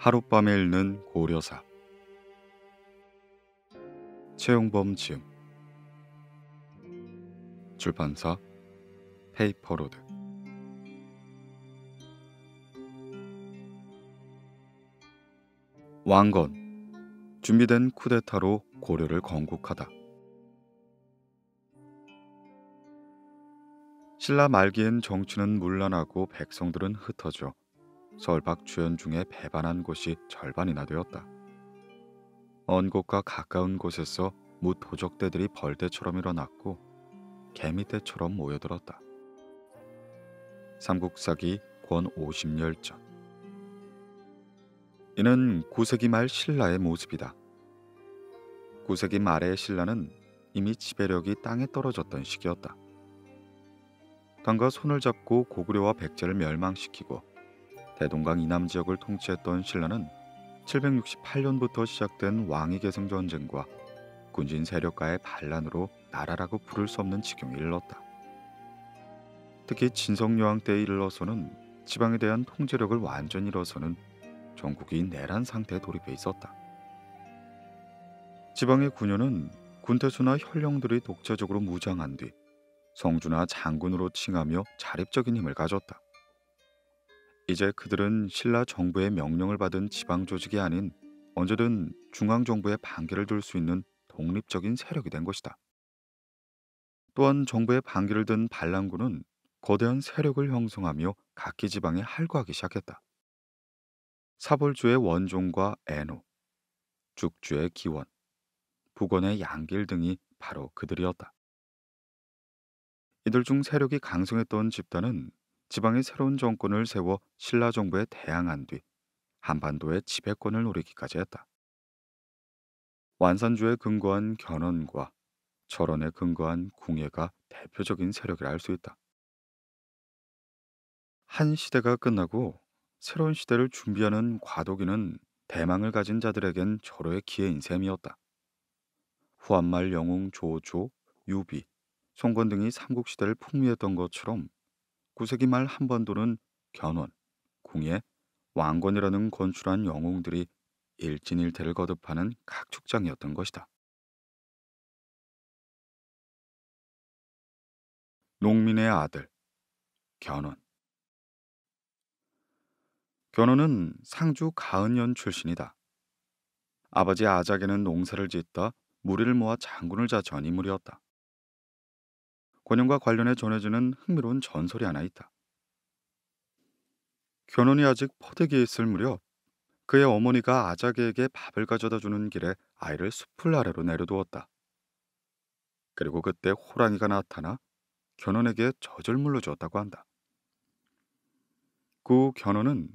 하룻밤에 읽는 고려사 최용범 지음 출판사 페이퍼로드 왕건 준비된 쿠데타로 고려를 건국하다 신라 말기엔 정치는 문란하고 백성들은 흩어져 서울 밖 주연 중에 배반한 곳이 절반이나 되었다. 언 곳과 가까운 곳에서 무 도적대들이 벌떼처럼 일어났고 개미떼처럼 모여들었다. 삼국사기 권 50열전 이는 9세기 말 신라의 모습이다. 9세기 말의 신라는 이미 지배력이 땅에 떨어졌던 시기였다. 강과 손을 잡고 고구려와 백제를 멸망시키고 대동강 이남 지역을 통치했던 신라는 768년부터 시작된 왕위 계승 전쟁과 군진 세력가의 반란으로 나라라고 부를 수 없는 지경에 이르렀다. 특히 진성여왕 때에 이르러서는 지방에 대한 통제력을 완전히 잃어서는 전국이 내란 상태에 돌입해 있었다. 지방의 군현는 군태수나 현령들이 독자적으로 무장한 뒤 성주나 장군으로 칭하며 자립적인 힘을 가졌다. 이제 그들은 신라 정부의 명령을 받은 지방 조직이 아닌 언제든 중앙 정부의 반기를 들 수 있는 독립적인 세력이 된 것이다. 또한 정부의 반기를 든 반란군은 거대한 세력을 형성하며 각기 지방에 할구하기 시작했다. 사벌주의 원종과 애노, 죽주의 기원, 북원의 양길 등이 바로 그들이었다. 이들 중 세력이 강성했던 집단은 지방의 새로운 정권을 세워 신라 정부에 대항한 뒤 한반도의 지배권을 노리기까지 했다. 완산주에 근거한 견훤과 철원에 근거한 궁예가 대표적인 세력이라 할 수 있다. 한 시대가 끝나고 새로운 시대를 준비하는 과도기는 대망을 가진 자들에겐 절호의 기회인 셈이었다. 후한말 영웅 조조, 유비, 송건 등이 삼국시대를 풍미했던 것처럼 19세기 말 한반도는 견훤, 궁예, 왕건이라는 건출한 영웅들이 일진일퇴를 거듭하는 각축장이었던 것이다. 농민의 아들 견훤 견훤은 상주 가은연 출신이다. 아버지 아작에는 농사를 짓다 무리를 모아 장군을 자전 인물이었다. 권영과 관련해 전해지는 흥미로운 전설이 하나 있다. 견훤이 아직 포대기에 있을 무렵 그의 어머니가 아자기에게 밥을 가져다 주는 길에 아이를 숲을 아래로 내려두었다. 그리고 그때 호랑이가 나타나 견훤에게 젖을 물러 주었다고 한다. 그 견훤은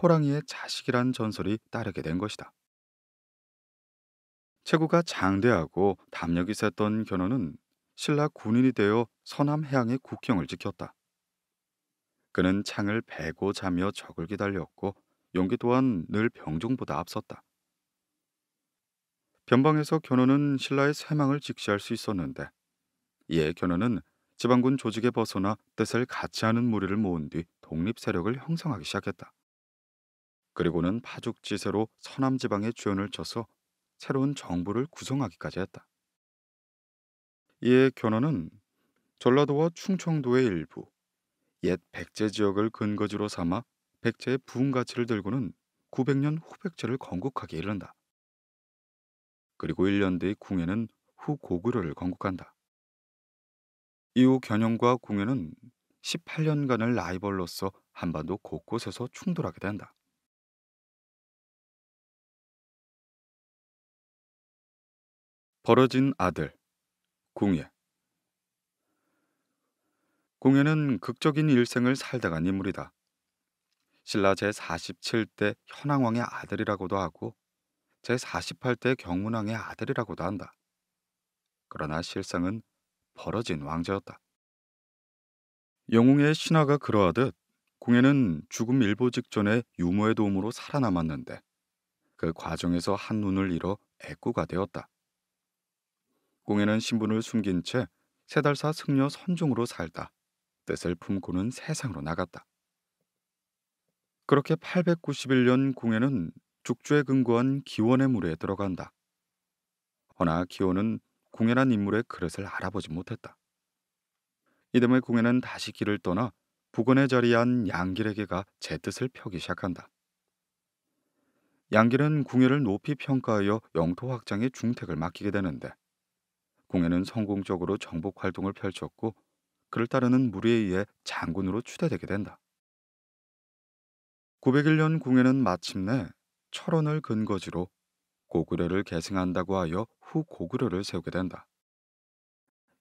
호랑이의 자식이란 전설이 따르게 된 것이다. 최고가 장대하고 담력이 셌던 견훤은 신라 군인이 되어 서남 해양의 국경을 지켰다. 그는 창을 베고 자며 적을 기다렸고 용기 또한 늘 병종보다 앞섰다. 변방에서 견훤은 신라의 새망을 직시할 수 있었는데 이에 견훤은 지방군 조직에 벗어나 뜻을 같이 하는 무리를 모은 뒤 독립 세력을 형성하기 시작했다. 그리고는 파죽지세로 서남 지방에 주연을 쳐서 새로운 정부를 구성하기까지 했다. 이에 견훤은 전라도와 충청도의 일부, 옛 백제 지역을 근거지로 삼아 백제의 부흥 가치를 들고는 900년 후백제를 건국하게 이른다. 그리고 1년 뒤 궁예는 후고구려를 건국한다. 이후 견영과 궁예는 18년간을 라이벌로서 한반도 곳곳에서 충돌하게 된다. 벌어진 아들 공예 공예는 극적인 일생을 살다간 인물이다. 신라 제47대 현황왕의 아들이라고도 하고 제48대 경문왕의 아들이라고도 한다. 그러나 실상은 벌어진 왕자였다. 영웅의 신화가 그러하듯 공예는 죽음 일보 직전에 유모의 도움으로 살아남았는데 그 과정에서 한눈을 잃어 애꾸가 되었다. 공예는 신분을 숨긴 채 세달사 승려 선종으로 살다 뜻을 품고는 세상으로 나갔다. 그렇게 891년 공예는 죽주에 근거한 기원의 무리에 들어간다. 허나 기원은 공예란 인물의 그릇을 알아보지 못했다. 이듬해 공예는 다시 길을 떠나 부근에 자리한 양길에게가 제 뜻을 펴기 시작한다. 양길은 궁예를 높이 평가하여 영토 확장에 중택을 맡기게 되는데 공예는 성공적으로 정복 활동을 펼쳤고 그를 따르는 무리에 의해 장군으로 추대되게 된다. 901년 궁예는 마침내 철원을 근거지로 고구려를 계승한다고 하여 후 고구려를 세우게 된다.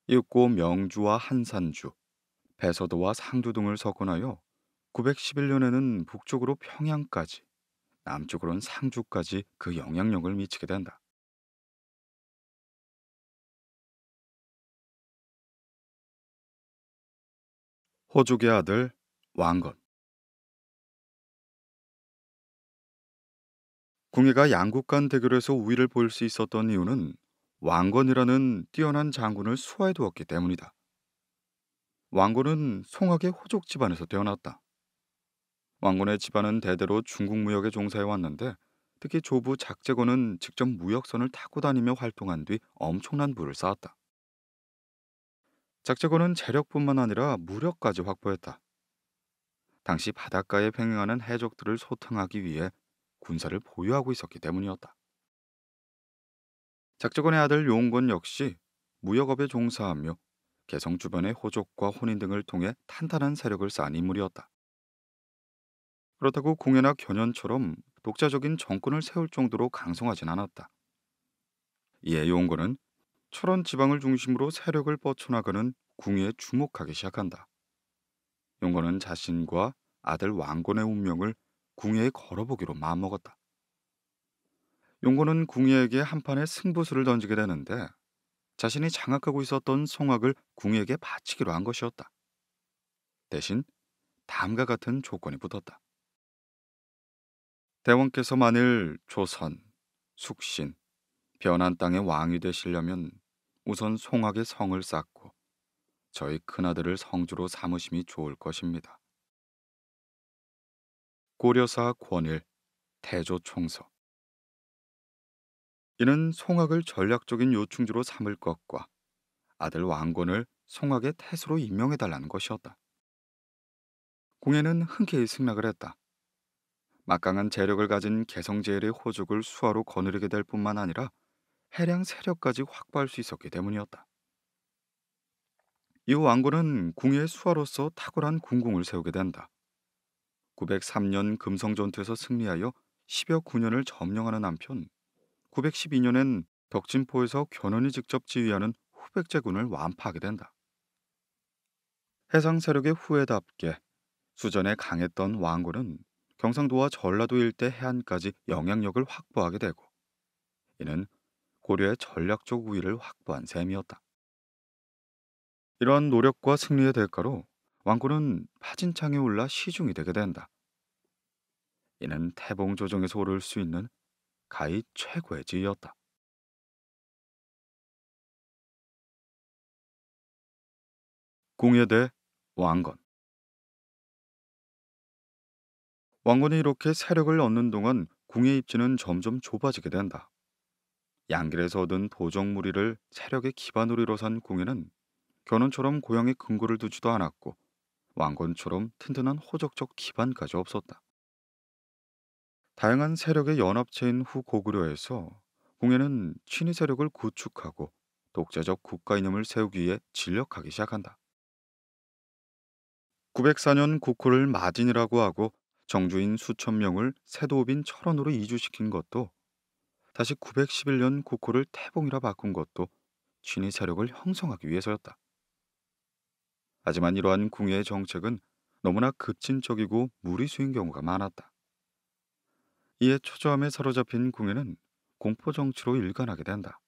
이윽고 명주와 한산주, 배서도와 상주 등을 석권하여 911년에는 북쪽으로 평양까지, 남쪽으로는 상주까지 그 영향력을 미치게 된다. 허족의 아들 왕건 궁예가 양국 간 대결에서 우위를 보일 수 있었던 이유는 왕건이라는 뛰어난 장군을 수화해 두었기 때문이다. 왕건은 송악의 호족 집안에서 태어났다. 왕건의 집안은 대대로 중국 무역에 종사해 왔는데 특히 조부 작재건은 직접 무역선을 타고 다니며 활동한 뒤 엄청난 부를 쌓았다. 작재고는 재력뿐만 아니라 무력까지 확보했다. 당시 바닷가에 횡행하는 해적들을 소탕하기 위해 군사를 보유하고 있었기 때문이었다. 작재곤의 아들 용건 역시 무역업에 종사하며 개성 주변의 호족과 혼인 등을 통해 탄탄한 세력을 쌓은 인물이었다. 그렇다고 공연나 견연처럼 독자적인 정권을 세울 정도로 강성하진 않았다. 이에 용건은 철원 지방을 중심으로 세력을 뻗쳐나가는 궁에 주목하기 시작한다. 용건은 자신과 아들 왕건의 운명을 궁에 걸어보기로 마음먹었다. 용건은 궁예에게 한판의 승부수를 던지게 되는데 자신이 장악하고 있었던 성악을 궁예에게 바치기로 한 것이었다. 대신 다음과 같은 조건이 붙었다. 대원께서 만일 조선, 숙신, 변한 땅의 왕이 되시려면 우선 송악의 성을 쌓고 저희 큰아들을 성주로 삼으심이 좋을 것입니다. 고려사 권일 대조 총서 이는 송악을 전략적인 요충지로 삼을 것과 아들 왕건을 송악의 태수로 임명해달라는 것이었다. 공예는 흔쾌히 승낙을 했다. 막강한 재력을 가진 개성제일의 호족을 수하로 거느리게 될 뿐만 아니라 해량 세력까지 확보할 수 있었기 때문이었다. 이후 왕건은 궁의 수하로서 탁월한 궁공을 세우게 된다. 903년 금성전투에서 승리하여 10여 9년을 점령하는 한편 912년엔 덕진포에서 견훤이 직접 지휘하는 후백제군을 완파하게 된다. 해상 세력의 후회답게 수전에 강했던 왕건은 경상도와 전라도 일대 해안까지 영향력을 확보하게 되고 이는 고려의 전략적 우위를 확보한 셈이었다. 이러한 노력과 승리의 대가로 왕고는 파진창에 올라 시중이 되게 된다. 이는 태봉 조정에서 오를 수 있는 가히 최고의 지위였다. 공예대 왕건 왕건이 이렇게 세력을 얻는 동안 궁의 입지는 점점 좁아지게 된다. 양길에서 얻은 도적무리를 세력의 기반으로산공에은 견훤처럼 고향의 근거를 두지도 않았고 왕건처럼 튼튼한 호적적 기반까지 없었다. 다양한 세력의 연합체인 후 고구려에서 공에는 친위 세력을 구축하고 독자적 국가 이념을 세우기 위해 진력하기 시작한다. 904년 국호를 마진이라고 하고 정주인 수천 명을 세도읍인 철원으로 이주시킨 것도 다시 911년 국호를 태봉이라 바꾼 것도 진위 세력을 형성하기 위해서였다. 하지만 이러한 궁예의 정책은 너무나 급진적이고 무리수인 경우가 많았다. 이에 초조함에 사로잡힌 궁예는 공포 정치로 일관하게 된다.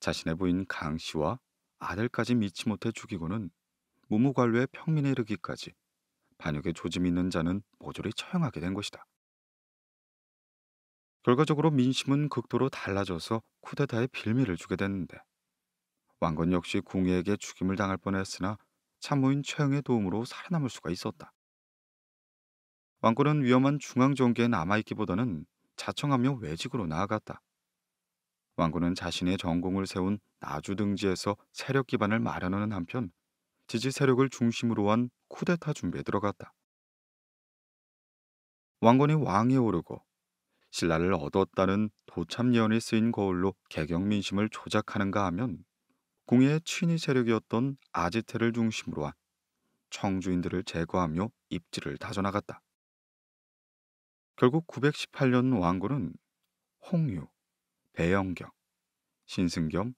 자신의 부인 강 씨와 아들까지 믿지 못해 죽이고는 무무관료의 평민에 이르기까지 반역의 조짐이 있는 자는 모조리 처형하게 된 것이다. 결과적으로 민심은 극도로 달라져서 쿠데타에 빌미를 주게 됐는데 왕건 역시 궁예에게 죽임을 당할 뻔했으나 참모인 최영의 도움으로 살아남을 수가 있었다. 왕건은 위험한 중앙 정계에 남아있기보다는 자청하며 외직으로 나아갔다. 왕건은 자신의 전공을 세운 나주 등지에서 세력 기반을 마련하는 한편 지지 세력을 중심으로 한 쿠데타 준비에 들어갔다. 왕건이 왕에 오르고 신라를 얻었다는 도참예언에 쓰인 거울로 개경 민심을 조작하는가 하면 궁의 친위 세력이었던 아지태를 중심으로 한 청주인들을 제거하며 입지를 다져나갔다. 결국 918년 왕군은 홍유, 배영경, 신승겸,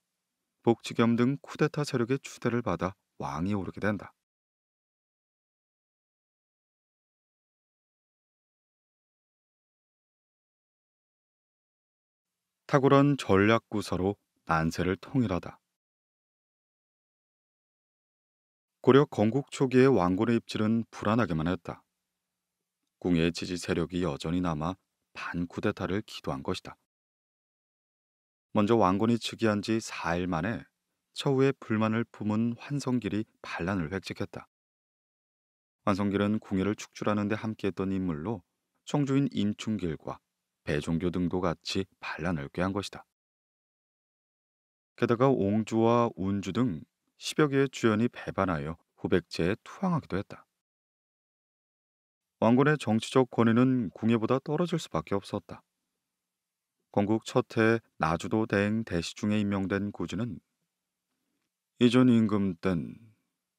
복지겸 등 쿠데타 세력의 추대를 받아 왕이 오르게 된다. 탁고란전략구서로 난세를 통일하다. 고려 건국 초기의 왕건의 입질은 불안하게만 했다. 궁의 지지 세력이 여전히 남아 반쿠데타를 기도한 것이다. 먼저 왕건이 즉위한 지 4일 만에 처우의 불만을 품은 환성길이 반란을 획책했다. 환성길은 궁예를 축출하는 데 함께했던 인물로 청주인 임충길과 배종교 등도 같이 반란을 꾀한 것이다. 게다가 옹주와 운주 등 10여 개의 주연이 배반하여 후백제에 투항하기도 했다. 왕군의 정치적 권위는 궁예보다 떨어질 수밖에 없었다. 건국 첫해 나주도 대행 대시 중에 임명된 구지는 이전 임금 땐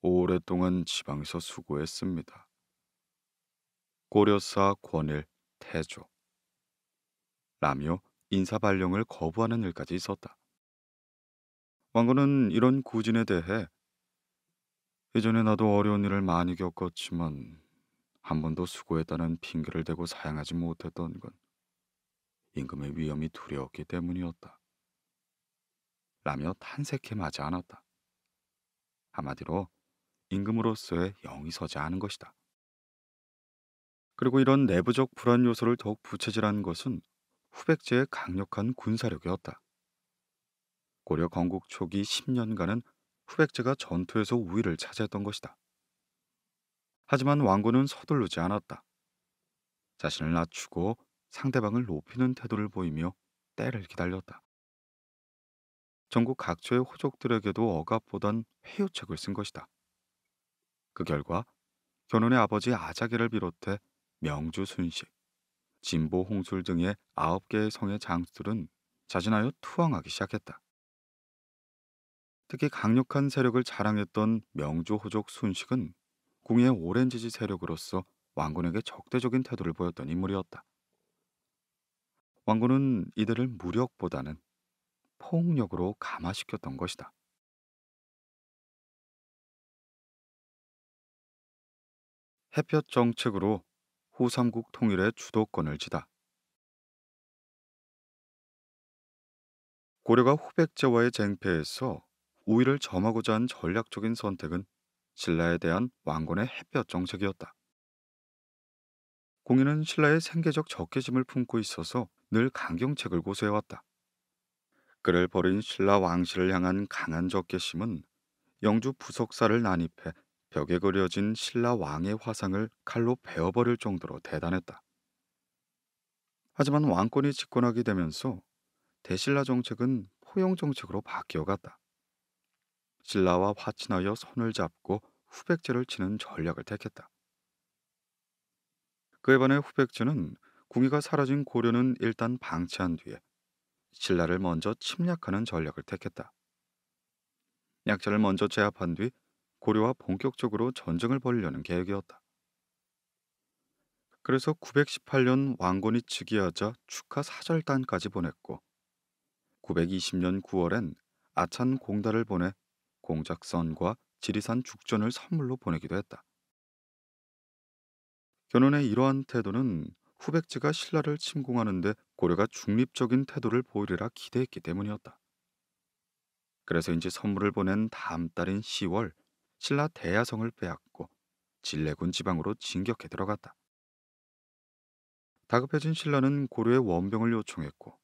오랫동안 지방에서 수고했습니다. 고려사 권일 태조 라며 인사발령을 거부하는 일까지 있었다. 왕건은 이런 구진에 대해 예전에 나도 어려운 일을 많이 겪었지만 한 번도 수고했다는 핑계를 대고 사양하지 못했던 건 임금의 위험이 두려웠기 때문이었다. 라며 탄색해 마지 않았다. 한마디로 임금으로서의 영이 서지 않은 것이다. 그리고 이런 내부적 불안 요소를 더욱 부채질한 것은 후백제의 강력한 군사력이었다. 고려 건국 초기 10년간은 후백제가 전투에서 우위를 차지했던 것이다. 하지만 왕군은 서둘르지 않았다. 자신을 낮추고 상대방을 높이는 태도를 보이며 때를 기다렸다. 전국 각처의 호족들에게도 억압보단 회유책을 쓴 것이다. 그 결과 견훤의 아버지 아자기를 비롯해 명주 순식, 진보 홍술 등의 아홉 개의 성의 장수들은 자진하여 투항하기 시작했다. 특히 강력한 세력을 자랑했던 명조호족 순식은 궁의 오렌 지지 세력으로서 왕군에게 적대적인 태도를 보였던 인물이었다. 왕군은 이들을 무력보다는 폭력으로 감화시켰던 것이다. 햇볕 정책으로 호삼국 통일의 주도권을 지다. 고려가 후백제와의 쟁패에서 우위를 점하고자 한 전략적인 선택은 신라에 대한 왕권의 햇볕 정책이었다. 공인은 신라의 생계적 적개심을 품고 있어서 늘 강경책을 고수해왔다. 그를 버린 신라 왕실을 향한 강한 적개심은 영주 부석사를 난입해 벽에 그려진 신라 왕의 화상을 칼로 베어버릴 정도로 대단했다. 하지만 왕권이 집권하게 되면서 대신라 정책은 포용 정책으로 바뀌어갔다. 신라와 화친하여 손을 잡고 후백제를 치는 전략을 택했다. 그에 반해 후백제는 궁위가 사라진 고려는 일단 방치한 뒤에 신라를 먼저 침략하는 전략을 택했다. 약자를 먼저 제압한 뒤 고려와 본격적으로 전쟁을 벌이려는 계획이었다. 그래서 918년 왕건이 즉위하자 축하 사절단까지 보냈고 920년 9월엔 아찬 공달을 보내 공작선과 지리산 죽전을 선물로 보내기도 했다. 견훤의 이러한 태도는 후백제가 신라를 침공하는데 고려가 중립적인 태도를 보이리라 기대했기 때문이었다. 그래서 이제 선물을 보낸 다음 달인 10월 신라 대야성을 빼앗고 진례군 지방으로 진격해 들어갔다. 다급해진 신라는 고려의 원병을 요청했고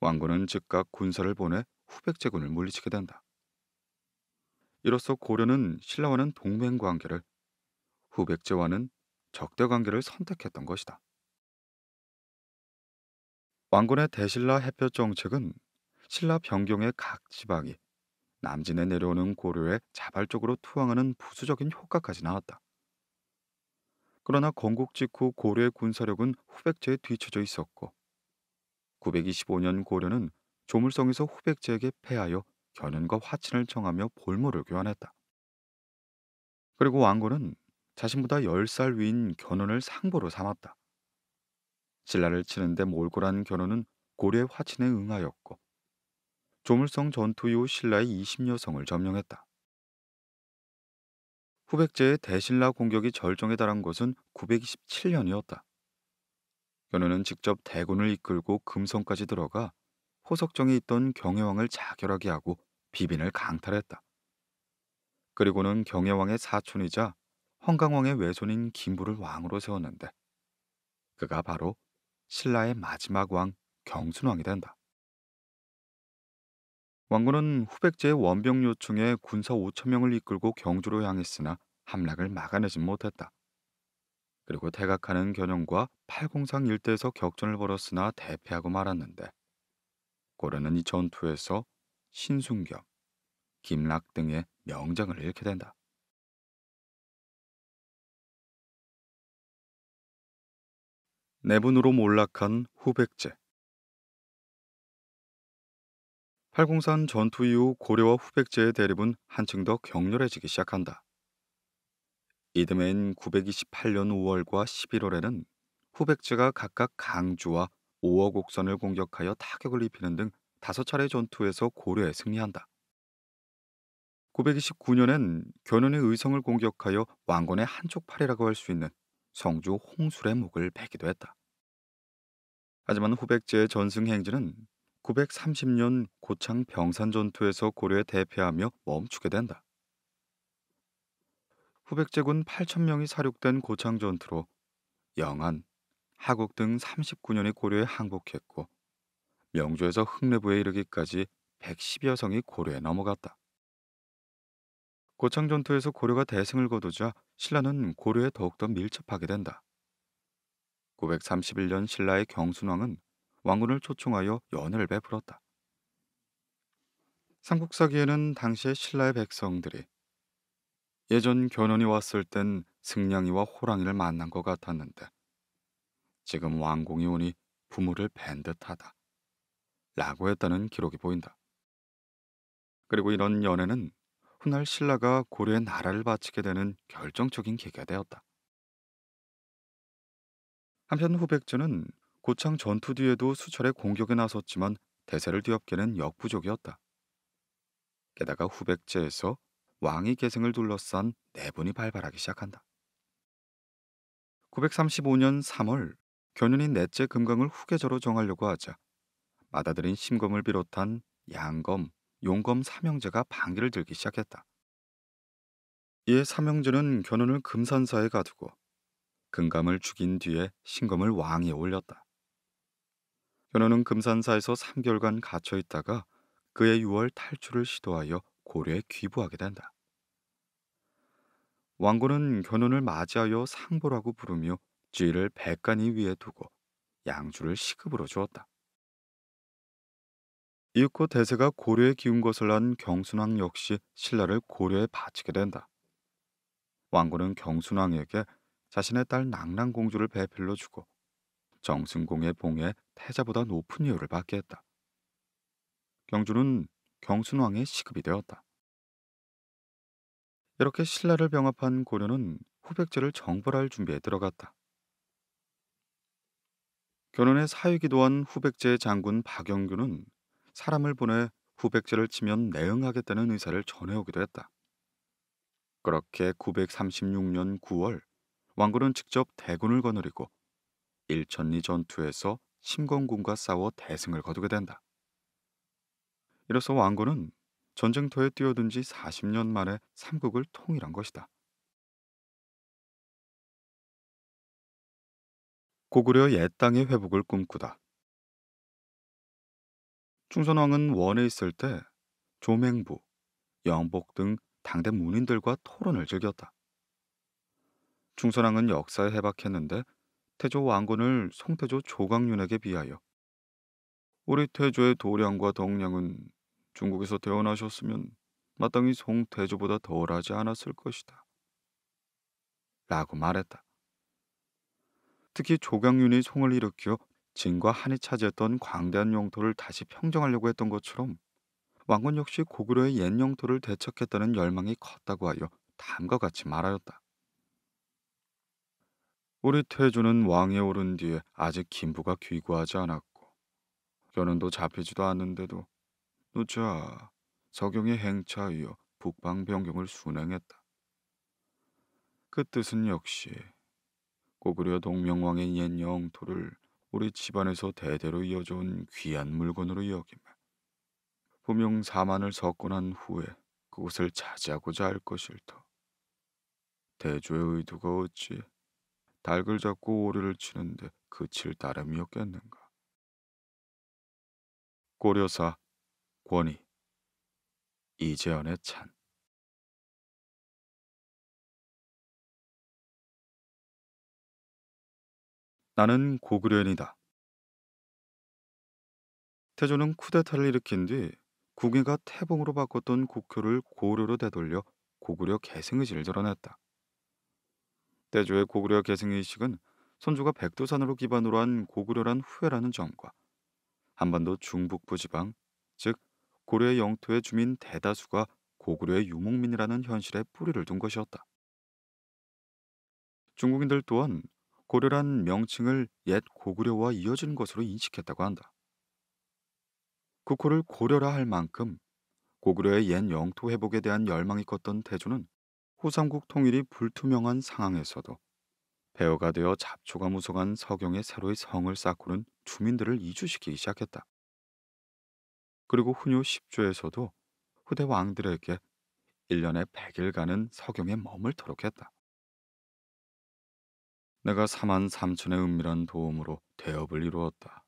왕군은 즉각 군사를 보내 후백제군을 물리치게 된다. 이로써 고려는 신라와는 동맹 관계를 후백제와는 적대 관계를 선택했던 것이다. 왕군의 대신라 해볕 정책은 신라 변경의 각 지방이 남진에 내려오는 고려에 자발적으로 투항하는 부수적인 효과까지 나왔다. 그러나 건국 직후 고려의 군사력은 후백제에 뒤처져 있었고 925년 고려는 조물성에서 후백제에게 패하여 견훤과 화친을 청하며 볼모를 교환했다. 그리고 왕건은 자신보다 10살 위인 견훤을 상보로 삼았다. 신라를 치는데 몰골한 견훤은 고려의 화친에 응하였고 조물성 전투 이후 신라의 20여성을 점령했다. 후백제의 대신라 공격이 절정에 달한 것은 927년이었다. 연우는 직접 대군을 이끌고 금성까지 들어가 호석정에 있던 경혜왕을 자결하게 하고 비빈을 강탈했다. 그리고는 경혜왕의 사촌이자 헝강왕의 외손인 김부를 왕으로 세웠는데 그가 바로 신라의 마지막 왕 경순왕이 된다. 왕군은 후백제의 원병 요청에 군사 5천 명을 이끌고 경주로 향했으나 함락을 막아내진 못했다. 그리고 태각하는 견영과 팔공상 일대에서 격전을 벌었으나 대패하고 말았는데 고려는 이 전투에서 신순경, 김락 등의 명장을 잃게 된다. 내분으로 몰락한 후백제 803 전투 이후 고려와 후백제의 대립은 한층 더 격렬해지기 시작한다. 이듬해인 928년 5월과 11월에는 후백제가 각각 강주와 오어곡선을 공격하여 타격을 입히는 등 다섯 차례 전투에서 고려에 승리한다. 929년엔 견훤의 의성을 공격하여 왕건의 한쪽 팔이라고 할 수 있는 성주 홍술의 목을 베기도 했다. 하지만 후백제의 전승 행진은 1930년 고창 병산 전투에서 고려에 대패하며 멈추게 된다. 후백제군 8천명이 사륙된 고창 전투로 영안, 하곡 등 39년이 고려에 항복했고 명조에서 흑내부에 이르기까지 110여 성이 고려에 넘어갔다. 고창 전투에서 고려가 대승을 거두자 신라는 고려에 더욱더 밀접하게 된다. 931년 신라의 경순왕은 왕군을 초청하여 연회를 베풀었다. 삼국사기에는 당시의 신라의 백성들이 예전 견훤이 왔을 땐 승냥이와 호랑이를 만난 것 같았는데 지금 왕공이 오니 부모를 뵌 듯하다 라고 했다는 기록이 보인다. 그리고 이런 연애는 훗날 신라가 고려의 나라를 바치게 되는 결정적인 계기가 되었다. 한편 후백주는 고창 전투 뒤에도 수차례 공격에 나섰지만 대세를 뒤엎기는 역부족이었다. 게다가 후백제에서 왕위 계승을 둘러싼 내분이 네 발발하기 시작한다. 935년 3월 견윤이 넷째 금강을 후계자로 정하려고 하자 마다들인 심검을 비롯한 양검, 용검 삼형제가 반기를 들기 시작했다. 이에 삼형제는 견훤을 금산사에 가두고 금감을 죽인 뒤에 신검을 왕위에 올렸다. 현우는 금산사에서 3개월간 갇혀 있다가 그해 6월 탈출을 시도하여 고려에 귀부하게 된다. 왕고는 견훤을 맞이하여 상보라고 부르며 쥐를 백간이 위에 두고 양주를 시급으로 주었다. 이윽고 대세가 고려에 기운 것을 난 경순왕 역시 신라를 고려에 바치게 된다. 왕고는 경순왕에게 자신의 딸 낭랑공주를 배필로 주고 정승공의 봉에 태자보다 높은 이우를 받게 했다. 경주는 경순왕의 시급이 되었다. 이렇게 신라를 병합한 고려는 후백제를 정벌할 준비에 들어갔다. 결혼에 사유기도한 후백제 장군 박영규는 사람을 보내 후백제를 치면 내응하겠다는 의사를 전해오기도 했다. 그렇게 936년 9월 왕군은 직접 대군을 거느리고 일천리 전투에서 심건군과 싸워 대승을 거두게 된다. 이로써 왕군은 전쟁터에 뛰어든 지 40년 만에 삼국을 통일한 것이다. 고구려 옛 땅의 회복을 꿈꾸다. 충선왕은 원에 있을 때 조맹부, 영복 등 당대 문인들과 토론을 즐겼다. 충선왕은 역사에 해박했는데 태조 왕건을 송태조 조강윤에게 비하여 우리 태조의 도량과 동량은 중국에서 태어나셨으면 마땅히 송태조보다 덜하지 않았을 것이다. 라고 말했다. 특히 조강윤이 송을 일으켜 진과 한이 차지했던 광대한 영토를 다시 평정하려고 했던 것처럼 왕건 역시 고구려의 옛 영토를 대척했다는 열망이 컸다고 하여 다음과 같이 말하였다. 우리 태조는 왕에 오른 뒤에 아직 김부가 귀구하지 않았고 견은도 잡히지도 않는데도 누차 서경의 행차 이어 북방 변경을 순행했다. 그 뜻은 역시 고구려 동명왕의 옛 영토를 우리 집안에서 대대로 이어져 온 귀한 물건으로 여김에 분명 사만을 석권한 후에 그곳을 차지하고자 할 것일터. 대조의 의도가 어찌 닭을 잡고 오리를 치는데 그칠 따름이었겠는가. 고려사 권희 이재현의 찬 나는 고구려인이다. 태조는 쿠데타를 일으킨 뒤 국위가 태봉으로 바꿨던 국교를 고려로 되돌려 고구려 계승의질을 드러냈다. 대조의 고구려 계승의식은 선조가 백두산으로 기반으로 한 고구려란 후회라는 점과 한반도 중북부 지방, 즉 고려의 영토의 주민 대다수가 고구려의 유목민이라는 현실에 뿌리를 둔 것이었다. 중국인들 또한 고려란 명칭을 옛 고구려와 이어진 것으로 인식했다고 한다. 국호를 고려라 할 만큼 고구려의 옛 영토 회복에 대한 열망이 컸던 대조는 호삼국 통일이 불투명한 상황에서도 배어가 되어 잡초가 무성한 서경의 새로이 성을 쌓고는 주민들을 이주시키기 시작했다. 그리고 훈요 10조에서도 후대 왕들에게 1년에 100일간은 서경에 머물도록 했다. 내가 3만 3천의 은밀한 도움으로 대업을 이루었다.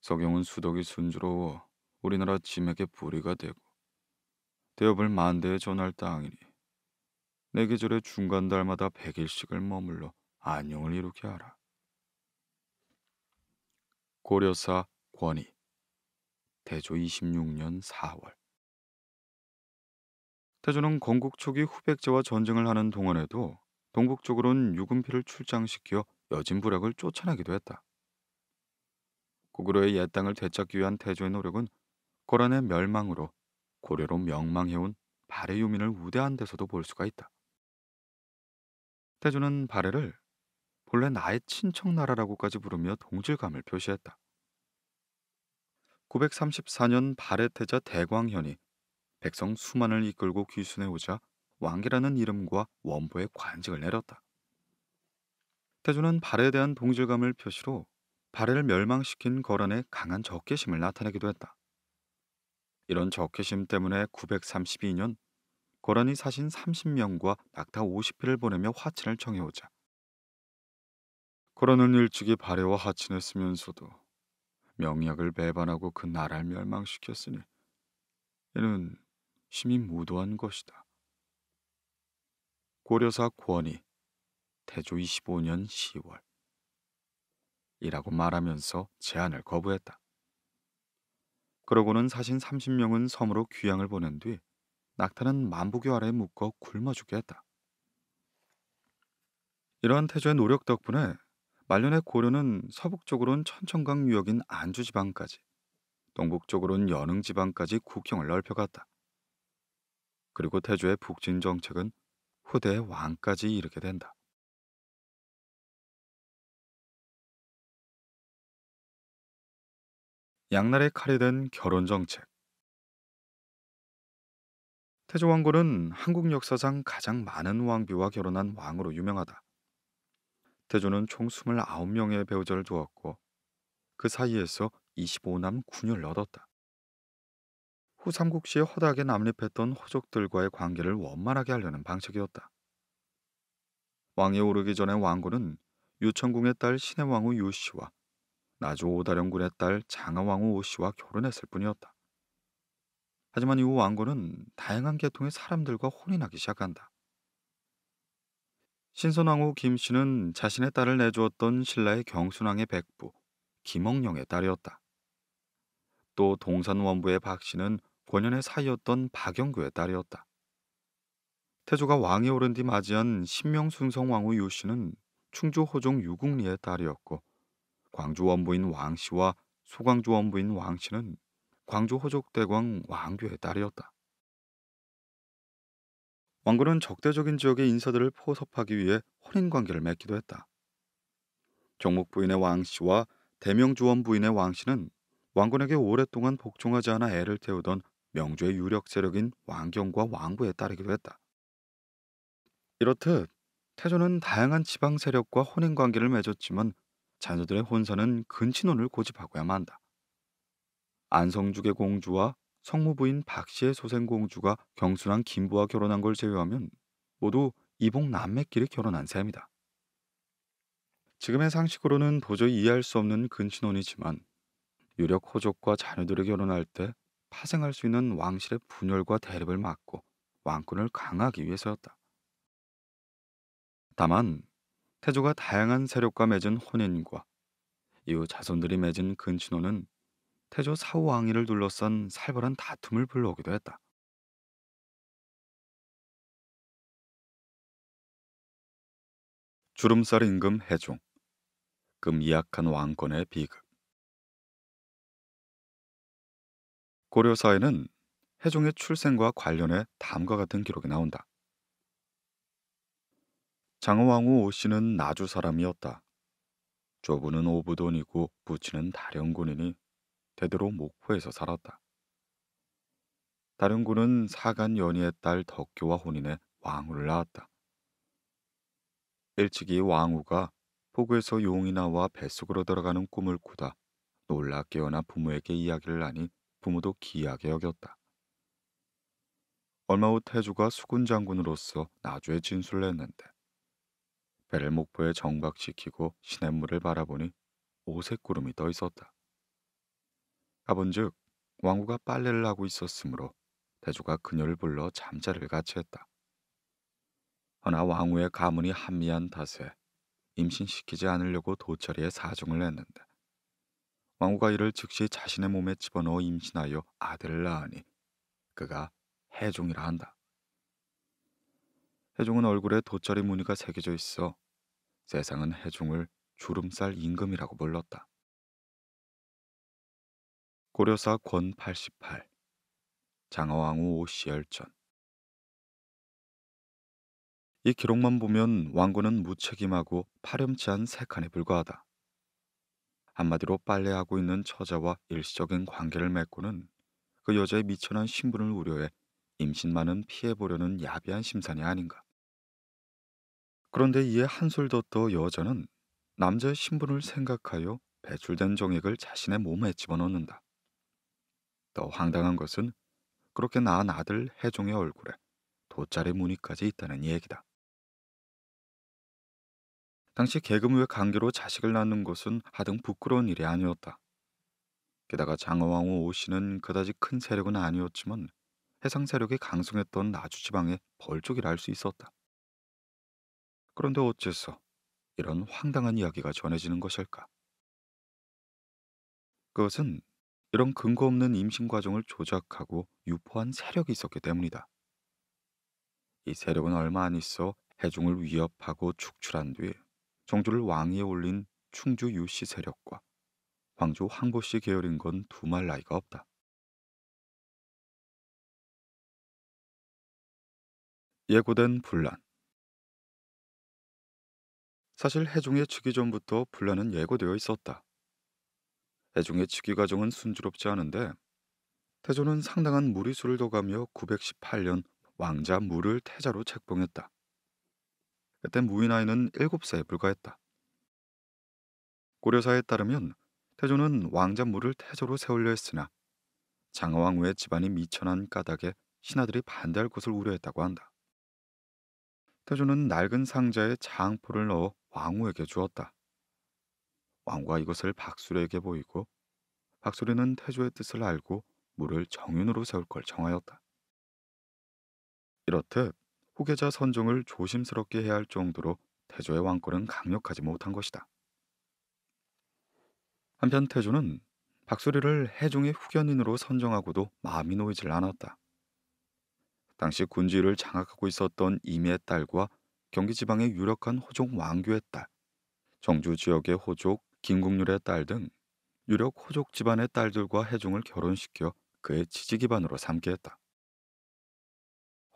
서경은 수덕이 순조로워 우리나라 짐에게 부리가 되고 대업을 만대에 전할 땅이니 내 계절의 중간 달마다 100일씩을 머물러 안녕을 이루게 하라. 고려사 권희 대조 26년 4월 태조는 건국 초기 후백제와 전쟁을 하는 동안에도 동국쪽으로는유금피를 출장시켜 여진부락을 쫓아내기도 했다. 고구려의 옛 땅을 되찾기 위한 태조의 노력은 고란의 멸망으로 고려로 명망해온 발해 유민을 우대한 데서도 볼 수가 있다. 태조는 바레를 본래 나의 친척 나라라고까지 부르며 동질감을 표시했다. 934년 바레 태자 대광현이 백성 수만을 이끌고 귀순해 오자 왕계라는 이름과 원보에 관직을 내렸다. 태조는 발에 대한 동질감을 표시로 발해를 멸망시킨 거란에 강한 적개심을 나타내기도 했다. 이런 적개심 때문에 932년 고라니 사신 30명과 낙타 50피를 보내며 화친을 청해오자 고라는 일찍이 발해와 화친을 쓰면서도 명약을 배반하고 그 나라를 멸망시켰으니 이는 심히 무도한 것이다. 고려사 고원이 태조 25년 10월 이라고 말하면서 제안을 거부했다. 그러고는 사신 30명은 섬으로 귀향을 보낸 뒤 낙타는 만보교 아래 에 묶어 굶어 죽게 했다. 이러한 태조의 노력 덕분에 말년의 고려는 서북 쪽으로는 천천강 유역인 안주 지방까지, 동북 쪽으로는 연흥 지방까지 국경을 넓혀갔다. 그리고 태조의 북진 정책은 후대의 왕까지 이르게 된다. 양날의 칼이 된 결혼 정책. 태조 왕건은 한국 역사상 가장 많은 왕비와 결혼한 왕으로 유명하다. 태조는 총 29명의 배우자를 두었고 그 사이에서 25남 9녀를 얻었다. 후 삼국시에 허다하게 남립했던 호족들과의 관계를 원만하게 하려는 방책이었다. 왕에 오르기 전에 왕건은 유천궁의 딸 신해왕후 유씨와 나조 오다령군의 딸 장하왕후 오씨와 결혼했을 뿐이었다. 하지만 이후 왕고은 다양한 계통의 사람들과 혼인하기 시작한다. 신선왕후 김씨는 자신의 딸을 내주었던 신라의 경순왕의 백부 김억령의 딸이었다. 또 동산원부의 박씨는 권현의 사이였던 박영규의 딸이었다. 태조가 왕에 오른 뒤 맞이한 신명순성왕후 유씨는 충주 호종 유국리의 딸이었고 광주 원부인 왕씨와 소광주 원부인 왕씨는 광주 호족대왕 왕교의 딸이었다. 왕건은 적대적인 지역의 인사들을 포섭하기 위해 혼인 관계를 맺기도 했다. 종목 부인의 왕 씨와 대명주원 부인의 왕 씨는 왕군에게 오랫동안 복종하지 않아 애를 태우던 명조의 유력 세력인 왕경과 왕부에 따르기도 했다. 이렇듯 태조는 다양한 지방 세력과 혼인 관계를 맺었지만 자녀들의 혼사는 근친혼을 고집하고야만 다 안성주계 공주와 성무부인 박씨의 소생공주가 경순왕 김부와 결혼한 걸 제외하면 모두 이복 남매끼리 결혼한 셈이다. 지금의 상식으로는 도저히 이해할 수 없는 근친혼이지만 유력 호족과 자녀들이 결혼할 때 파생할 수 있는 왕실의 분열과 대립을 막고 왕권을 강하기 위해서였다. 다만 태조가 다양한 세력과 맺은 혼인과 이후 자손들이 맺은 근친혼은 태조 사후 왕위를 둘러싼 살벌한 다툼을 불러오기도 했다. 주름살 임금 해종, 금이약한 왕권의 비극. 고려사에는 해종의 출생과 관련해 다음과 같은 기록이 나온다. 장어왕후 오씨는 나주 사람이었다. 조부는 오부돈이고 부치는 다령군이니 대대로 목포에서 살았다. 다른 군은 사간 연희의 딸 덕교와 혼인해 왕후를 낳았다. 일찍이 왕후가 폭구에서 용이 나와 뱃속으로 들어가는 꿈을 꾸다 놀라 깨어나 부모에게 이야기를 하니 부모도 기이하게 여겼다. 얼마 후 태주가 수군 장군으로서 나주에 진술을 했는데 배를 목포에 정박시키고 시냇물을 바라보니 오색 구름이 떠 있었다. 가본즉 왕후가 빨래를 하고 있었으므로 대조가 그녀를 불러 잠자리를 같이 했다. 허나 왕후의 가문이 한미한 탓에 임신시키지 않으려고 도철이의 사정을 냈는데 왕후가 이를 즉시 자신의 몸에 집어넣어 임신하여 아들을 낳으니 그가 해종이라 한다. 해종은 얼굴에 도철이 무늬가 새겨져 있어 세상은 해종을 주름살 임금이라고 불렀다. 고려사 권 88, 장어왕후 시열전 이 기록만 보면 왕군은 무책임하고 파렴치한 세칸에 불과하다. 한마디로 빨래하고 있는 처자와 일시적인 관계를 맺고는 그 여자의 미천한 신분을 우려해 임신만은 피해보려는 야비한 심산이 아닌가. 그런데 이에 한술 더 떠 여자는 남자의 신분을 생각하여 배출된 정액을 자신의 몸에 집어넣는다. 더 황당한 것은 그렇게 낳은 아들 해종의 얼굴에 돗자리 무늬까지 있다는 얘기다 당시 계금 의 관계로 자식을 낳는 것은 하등 부끄러운 일이 아니었다. 게다가 장어왕후 오씨는 그다지 큰 세력은 아니었지만 해상 세력이 강성했던 나주 지방의 벌족이라 할 수 있었다. 그런데 어째서 이런 황당한 이야기가 전해지는 것일까? 그것은 이런 근거 없는 임신 과정을 조작하고 유포한 세력이 있었기 때문이다. 이 세력은 얼마 안 있어 해종을 위협하고 축출한 뒤 정조를 왕위에 올린 충주 유씨 세력과 광조 황보씨 계열인 건 두말 나이가 없다. 예고된 분란 사실 해종의 즉위 전부터 분란은 예고되어 있었다. 대종의 즉위 과정은 순조롭지 않은데 태조는 상당한 무리수를 둬가며 918년 왕자 무를 태자로 책봉했다. 그때 무인 나이는 7세에 불과했다. 고려사에 따르면 태조는 왕자 무를 태조로 세우려 했으나 장화왕 후의 집안이 미천한 까닭에 신하들이 반대할 것을 우려했다고 한다. 태조는 낡은 상자에 장포를 넣어 왕후에게 주었다. 왕과 이것을 박수리에게 보이고 박수리는 태조의 뜻을 알고 물을 정윤으로 세울 걸 정하였다. 이렇듯 후계자 선종을 조심스럽게 해야 할 정도로 태조의 왕권은 강력하지 못한 것이다. 한편 태조는 박수리를 해종의 후견인으로 선정하고도 마음이 놓이질 않았다. 당시 군지를 장악하고 있었던 임의의 딸과 경기 지방의 유력한 호족 왕규의 딸, 정주 지역의 호족 김국률의 딸 등 유력 호족 집안의 딸들과 해종을 결혼시켜 그의 지지 기반으로 삼게 했다.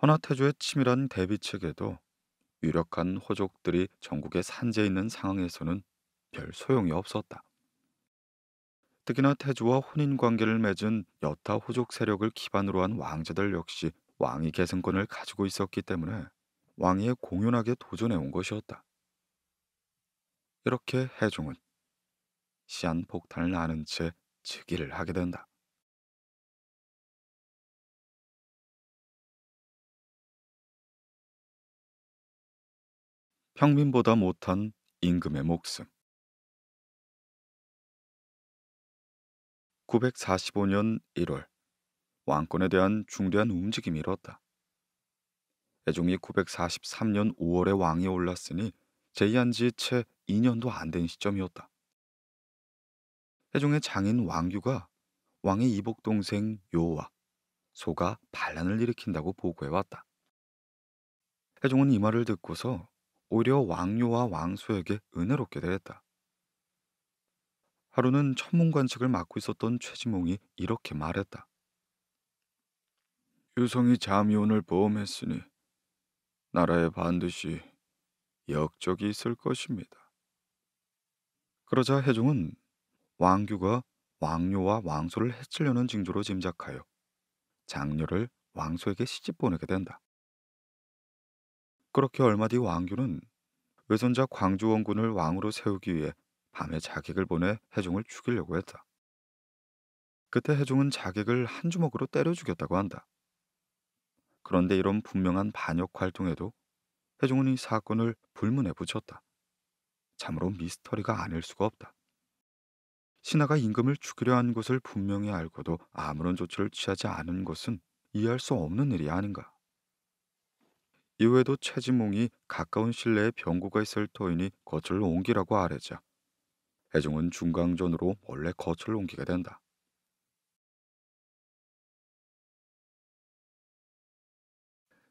헌화태조의 치밀한 대비 책에도 유력한 호족들이 전국에 산재 있는 상황에서는 별 소용이 없었다. 특히나 태조와 혼인 관계를 맺은 여타 호족 세력을 기반으로 한 왕자들 역시 왕위 계승권을 가지고 있었기 때문에 왕위에 공연하게 도전해 온 것이었다. 이렇게 해종은 시한폭탄을 아는 채 즉위를 하게 된다. 평민보다 못한 임금의 목숨 945년 1월 왕권에 대한 중대한 움직임이 일었다. 애종이 943년 5월에 왕에 올랐으니 제위한지 채 2년도 안 된 시점이었다. 태종의 장인 왕규가 왕의 이복 동생 요와 소가 반란을 일으킨다고 보고해 왔다. 태종은 이 말을 듣고서 오히려 왕요와 왕소에게 은혜롭게 대했다. 하루는 천문관측을 맡고 있었던 최지몽이 이렇게 말했다. 유성이 자미온을 보험했으니 나라에 반드시 역적이 있을 것입니다. 그러자 해종은 왕규가 왕료와 왕소를 해치려는 징조로 짐작하여 장녀를 왕소에게 시집 보내게 된다. 그렇게 얼마 뒤 왕규는 외손자 광주원군을 왕으로 세우기 위해 밤에 자객을 보내 해종을 죽이려고 했다. 그때 해종은 자객을 한 주먹으로 때려 죽였다고 한다. 그런데 이런 분명한 반역 활동에도 해종은 이 사건을 불문에 붙였다. 참으로 미스터리가 아닐 수가 없다. 신하가 임금을 죽이려 한 것을 분명히 알고도 아무런 조치를 취하지 않은 것은 이해할 수 없는 일이 아닌가. 이후에도 최진몽이 가까운 실내에 병고가 있을 터이니 거처를 옮기라고 아뢰자 혜종은 중강전으로 원래 거처를 옮기게 된다.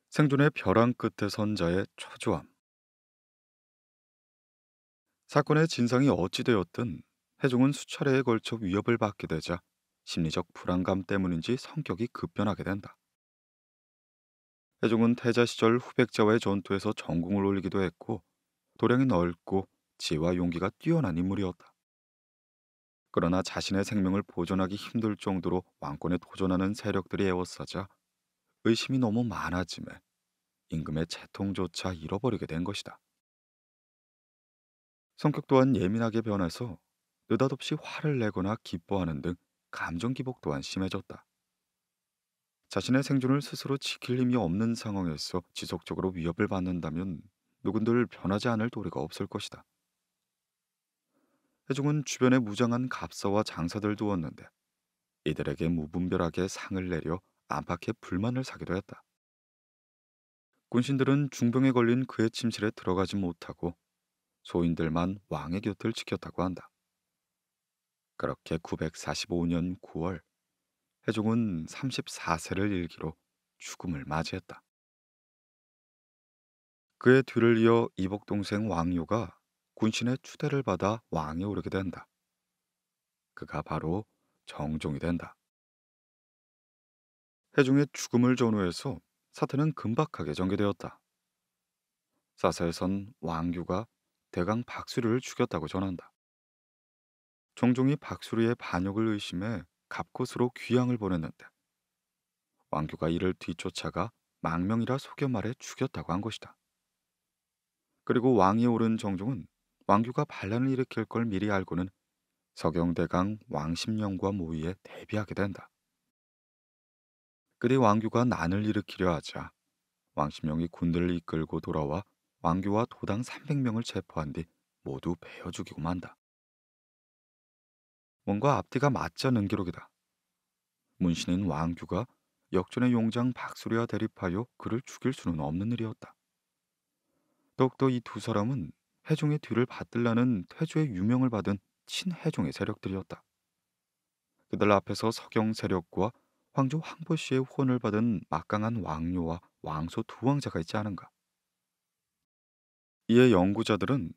생존의 벼랑 끝에 선 자의 초조함 사건의 진상이 어찌되었든 혜종은 수차례에 걸쳐 위협을 받게 되자 심리적 불안감 때문인지 성격이 급변하게 된다. 혜종은 태자 시절 후백자와의 전투에서 전공을 올리기도 했고 도량이 넓고 지혜와 용기가 뛰어난 인물이었다. 그러나 자신의 생명을 보존하기 힘들 정도로 왕권에 도전하는 세력들이 애워싸자 의심이 너무 많아짐에 임금의 재통조차 잃어버리게 된 것이다. 성격 또한 예민하게 변해서 느닷없이 화를 내거나 기뻐하는 등 감정 기복 또한 심해졌다. 자신의 생존을 스스로 지킬 힘이 없는 상황에서 지속적으로 위협을 받는다면 누군들 변하지 않을 도리가 없을 것이다. 해중은 주변에 무장한 갑사와 장사들 두었는데 이들에게 무분별하게 상을 내려 안팎의 불만을 사기도 했다. 군신들은 중병에 걸린 그의 침실에 들어가지 못하고 소인들만 왕의 곁을 지켰다고 한다. 그렇게 945년 9월 해종은 34세를 일기로 죽음을 맞이했다. 그의 뒤를 이어 이복 동생 왕요가 군신의 추대를 받아 왕에 오르게 된다. 그가 바로 정종이 된다. 해종의 죽음을 전후해서 사태는 금박하게 전개되었다. 사서에선 왕규가 대강 박수를 죽였다고 전한다. 정종이 박수리의 반역을 의심해 갑곳으로 귀향을 보냈는데 왕규가 이를 뒤쫓아가 망명이라 속여 말해 죽였다고 한 것이다. 그리고 왕위에 오른 정종은 왕규가 반란을 일으킬 걸 미리 알고는 서경대강 왕심령과 모의에 대비하게 된다. 그리 왕규가 난을 일으키려 하자 왕심령이 군대를 이끌고 돌아와 왕규와 도당 300명을 체포한 뒤 모두 베어 죽이고 만다. 뭔가 앞뒤가 맞지 않는 기록이다. 문신인 왕규가 역전의 용장 박수리와 대립하여 그를 죽일 수는 없는 일이었다. 더욱더 이 두 사람은 해종의 뒤를 받들라는 태조의 유명을 받은 친해종의 세력들이었다. 그들 앞에서 서경 세력과 황조 황보 씨의 후원을 받은 막강한 왕료와 왕소 두 왕자가 있지 않은가. 이에 연구자들은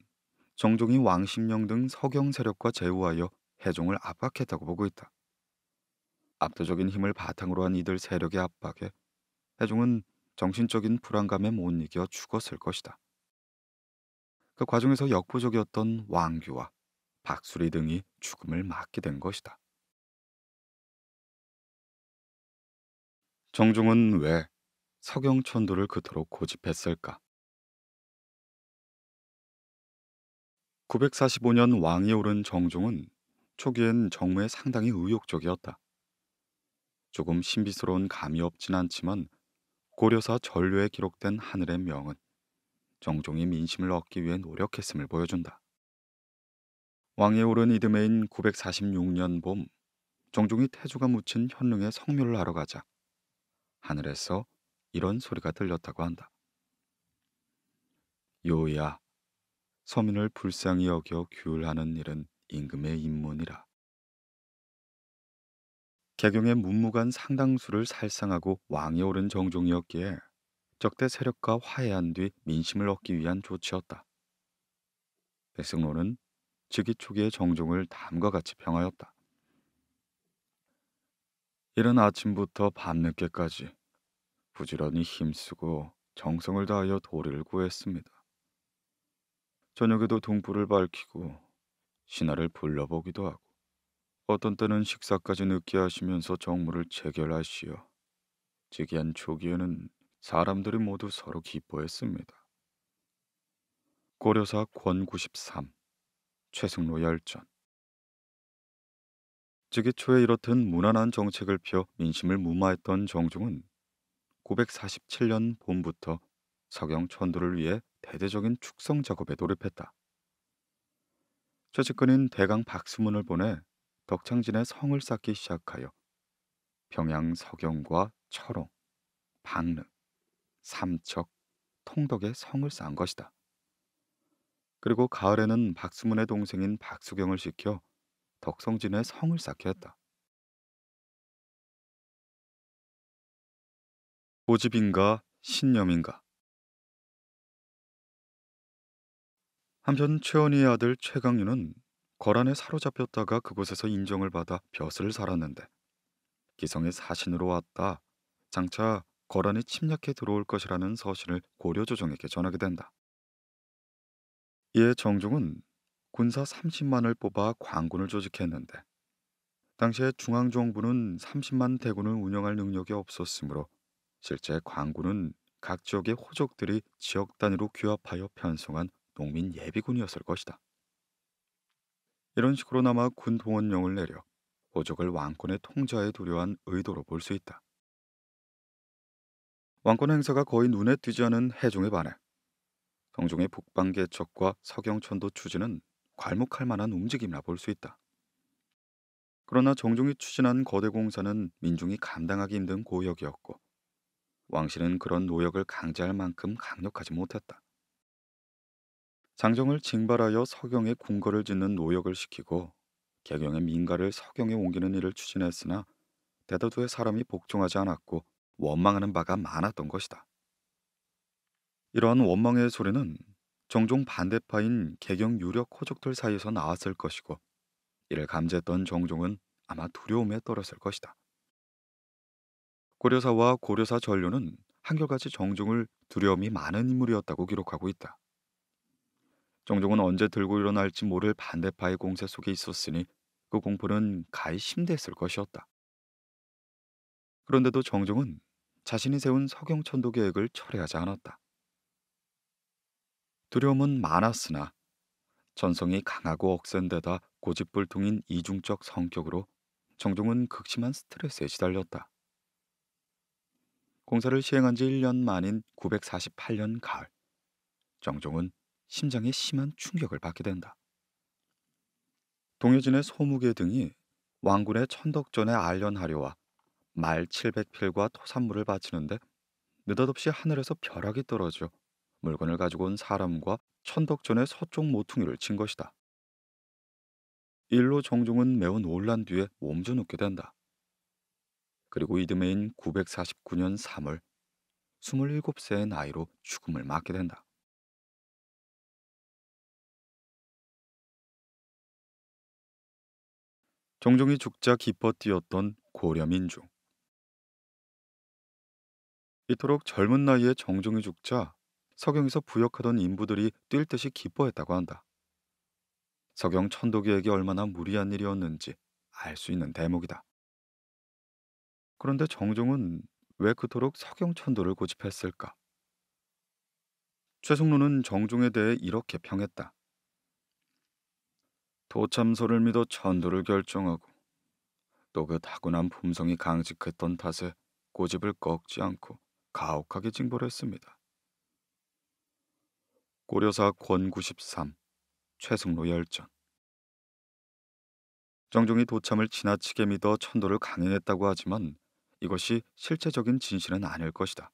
정종이 왕심령 등 서경 세력과 제우하여 해종을 압박했다고 보고 있다. 압도적인 힘을 바탕으로 한 이들 세력의 압박에 해종은 정신적인 불안감에 못 이겨 죽었을 것이다. 그 과정에서 역부족이었던 왕규와 박수리 등이 죽음을 맞게 된 것이다. 정종은 왜 서경천도를 그토록 고집했을까? 945년 왕이 오른 정종은 초기엔 정무에 상당히 의욕적이었다. 조금 신비스러운 감이 없진 않지만 고려사 전류에 기록된 하늘의 명은 정종이 민심을 얻기 위해 노력했음을 보여준다. 왕에 오른 이듬해인 946년 봄, 정종이 태조가 묻힌 현릉의 성묘를 하러 가자. 하늘에서 이런 소리가 들렸다고 한다. 요야, 서민을 불쌍히 여겨 규율하는 일은 임금의 임문이라. 개경의 문무관 상당수를 살상하고 왕에 오른 정종이었기에 적대 세력과 화해한 뒤 민심을 얻기 위한 조치였다. 백승로는 즉위 초기의 정종을 다음과 같이 평하였다. 이른 아침부터 밤늦게까지 부지런히 힘쓰고 정성을 다하여 도리를 구했습니다. 저녁에도 동부를 밝히고 신하를 불러보기도 하고 어떤 때는 식사까지 늦게 하시면서 정무를 체결하시어 즉위한 초기에는 사람들이 모두 서로 기뻐했습니다. 고려사 권 93, 최승로 열전 즉위 초에 이렇듯 무난한 정책을 펴 민심을 무마했던 정종은 947년 봄부터 서경 천도를 위해 대대적인 축성 작업에 돌입했다. 최측근인 대강 박수문을 보내 덕창진의 성을 쌓기 시작하여 평양 서경과 철옹, 방릉, 삼척, 통덕에 성을 쌓은 것이다. 그리고 가을에는 박수문의 동생인 박수경을 시켜 덕성진의 성을 쌓게 했다. 고집인가 신념인가 한편 최원희의 아들 최강윤은 거란에 사로잡혔다가 그곳에서 인정을 받아 벼슬을 살았는데 기성의 사신으로 왔다 장차 거란이 침략해 들어올 것이라는 서신을 고려조정에게 전하게 된다. 이에 정종은 군사 30만을 뽑아 광군을 조직했는데 당시에 중앙정부는 30만 대군을 운영할 능력이 없었으므로 실제 광군은 각 지역의 호족들이 지역 단위로 귀합하여 편성한 농민 예비군이었을 것이다. 이런 식으로나마 군 동원령을 내려 호족을 왕권의 통제에 두려한 의도로 볼 수 있다. 왕권 행사가 거의 눈에 띄지 않은 해종에 반해 성종의 북방 개척과 서경천도 추진은 괄목할 만한 움직임이라 볼 수 있다. 그러나 정종이 추진한 거대 공사는 민중이 감당하기 힘든 고역이었고 왕실은 그런 노역을 강제할 만큼 강력하지 못했다. 장정을 징발하여 서경의 궁궐을 짓는 노역을 시키고 개경의 민가를 서경에 옮기는 일을 추진했으나 대다수의 사람이 복종하지 않았고 원망하는 바가 많았던 것이다. 이러한 원망의 소리는 종종 반대파인 개경 유력 호족들 사이에서 나왔을 것이고 이를 감지했던 정종은 아마 두려움에 떨었을 것이다. 고려사와 고려사 전류는 한결같이 정종을 두려움이 많은 인물이었다고 기록하고 있다. 정종은 언제 들고 일어날지 모를 반대파의 공세 속에 있었으니 그 공포는 가히 심대했을 것이었다. 그런데도 정종은 자신이 세운 서경천도 계획을 철회하지 않았다. 두려움은 많았으나 전성이 강하고 억센 데다 고집불통인 이중적 성격으로 정종은 극심한 스트레스에 시달렸다. 공사를 시행한 지 1년 만인 948년 가을 정종은 심장에 심한 충격을 받게 된다. 동해진의 소무계 등이 왕군의 천덕전에 알련하려와 말 700필과 토산물을 바치는데 느닷없이 하늘에서 벼락이 떨어져 물건을 가지고 온 사람과 천덕전의 서쪽 모퉁이를 친 것이다. 일로 정종은 매우 놀란 뒤에 몸져 눕게 된다. 그리고 이듬해인 949년 3월 27세의 나이로 죽음을 맞게 된다. 정종이 죽자 기뻐 뛰었던 고려 민중 이토록 젊은 나이에 정종이 죽자 서경에서 부역하던 인부들이 뛸 듯이 기뻐했다고 한다. 서경 천도기에게 얼마나 무리한 일이었는지 알 수 있는 대목이다. 그런데 정종은 왜 그토록 서경 천도를 고집했을까? 최송로는 정종에 대해 이렇게 평했다. 도참소를 믿어 천도를 결정하고 또 그 다분한 품성이 강직했던 탓에 고집을 꺾지 않고 가혹하게 징벌했습니다. 고려사 권 93, 최승로 열전 정종이 도참을 지나치게 믿어 천도를 강행했다고 하지만 이것이 실제적인 진실은 아닐 것이다.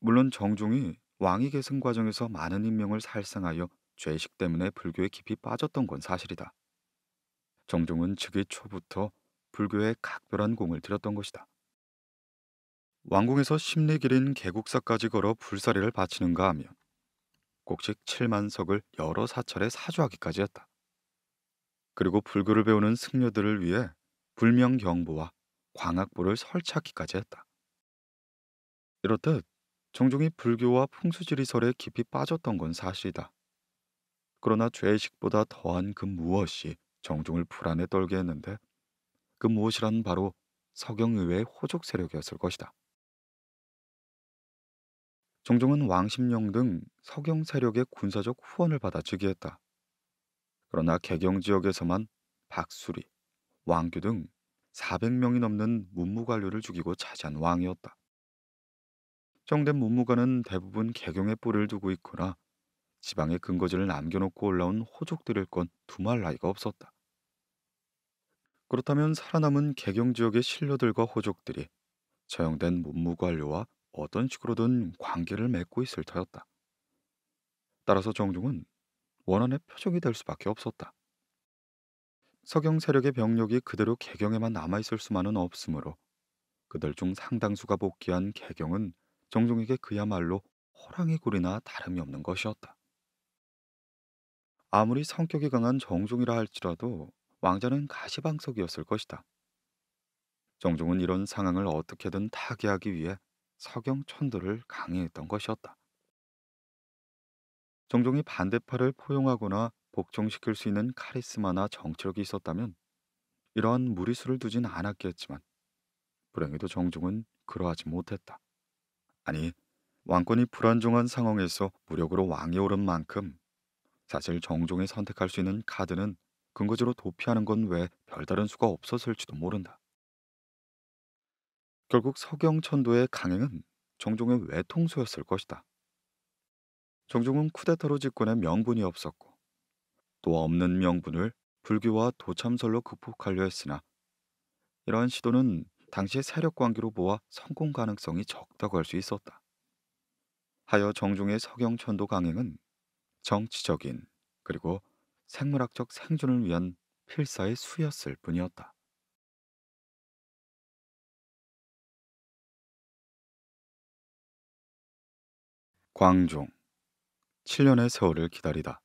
물론 정종이 왕위 계승 과정에서 많은 인명을 살상하여 죄의식 때문에 불교에 깊이 빠졌던 건 사실이다. 정종은 즉위 초부터 불교에 각별한 공을 들였던 것이다. 왕궁에서 십리 길인 계곡사까지 걸어 불사리를 바치는가 하면 꼭식 7만석을 여러 사찰에 사주하기까지 했다. 그리고 불교를 배우는 승려들을 위해 불명경보와 광학보를 설치하기까지 했다. 이렇듯 정종이 불교와 풍수지리설에 깊이 빠졌던 건 사실이다. 그러나 죄의식보다 더한 그 무엇이 정종을 불안에 떨게 했는데 그 무엇이란 바로 서경의회의 호족 세력이었을 것이다. 정종은 왕심령 등 서경 세력의 군사적 후원을 받아 즉위했다. 그러나 개경 지역에서만 박수리, 왕규 등 400명이 넘는 문무관료를 죽이고 자제한 왕이었다. 정된 문무관은 대부분 개경의 뿌리를 두고 있거나 지방의 근거지를 남겨놓고 올라온 호족들일 건 두말 나이가 없었다. 그렇다면 살아남은 개경 지역의 신료들과 호족들이 처형된 문무관료와 어떤 식으로든 관계를 맺고 있을 터였다. 따라서 정종은 원한의 표적이 될 수밖에 없었다. 서경 세력의 병력이 그대로 개경에만 남아있을 수만은 없으므로 그들 중 상당수가 복귀한 개경은 정종에게 그야말로 호랑이 굴이나 다름이 없는 것이었다. 아무리 성격이 강한 정종이라 할지라도 왕자는 가시방석이었을 것이다. 정종은 이런 상황을 어떻게든 타개하기 위해 서경 천도를 강행했던 것이었다. 정종이 반대파를 포용하거나 복종시킬 수 있는 카리스마나 정치력이 있었다면 이러한 무리수를 두진 않았겠지만 불행히도 정종은 그러하지 못했다. 아니 왕권이 불안정한 상황에서 무력으로 왕이 오른 만큼 사실 정종이 선택할 수 있는 카드는 근거지로 도피하는 건 왜 별다른 수가 없었을지도 모른다. 결국 서경천도의 강행은 정종의 외통수였을 것이다. 정종은 쿠데타로 집권에 명분이 없었고 또 없는 명분을 불교와 도참설로 극복하려 했으나 이러한 시도는 당시의 세력 관계로 보아 성공 가능성이 적다고 할 수 있었다. 하여 정종의 서경천도 강행은 정치적인 그리고 생물학적 생존을 위한 필사의 수였을 뿐이었다. 광종 7년의 세월을 기다리다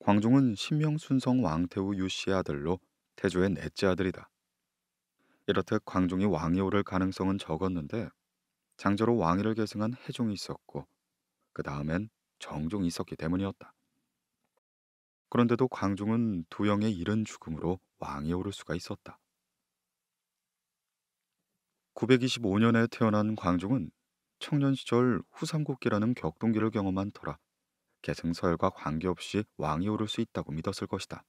광종은 신명순성 왕태후 유씨의 아들로 태조의 넷째 아들이다. 이렇듯 광종이 왕이 오를 가능성은 적었는데 장자로 왕위를 계승한 해종이 있었고 그 다음엔 정종이 있었기 때문이었다. 그런데도 광종은 두 영의 이른 죽음으로 왕에 오를 수가 있었다. 925년에 태어난 광종은 청년 시절 후삼국기라는 격동기를 경험한 터라 계승서열과 관계없이 왕에 오를 수 있다고 믿었을 것이다.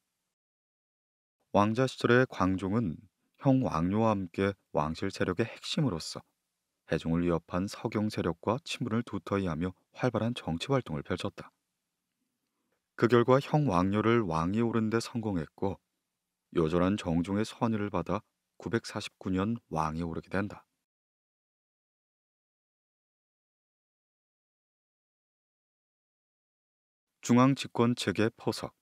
왕자 시절의 광종은 형 왕료와 함께 왕실 세력의 핵심으로서 해종을 위협한 서경 세력과 친분을 두터이 하며 활발한 정치 활동을 펼쳤다. 그 결과 형 왕료를 왕이 오른 데 성공했고 요절한 정종의 선의를 받아 949년 왕이 오르게 된다. 중앙 집권 체계 포석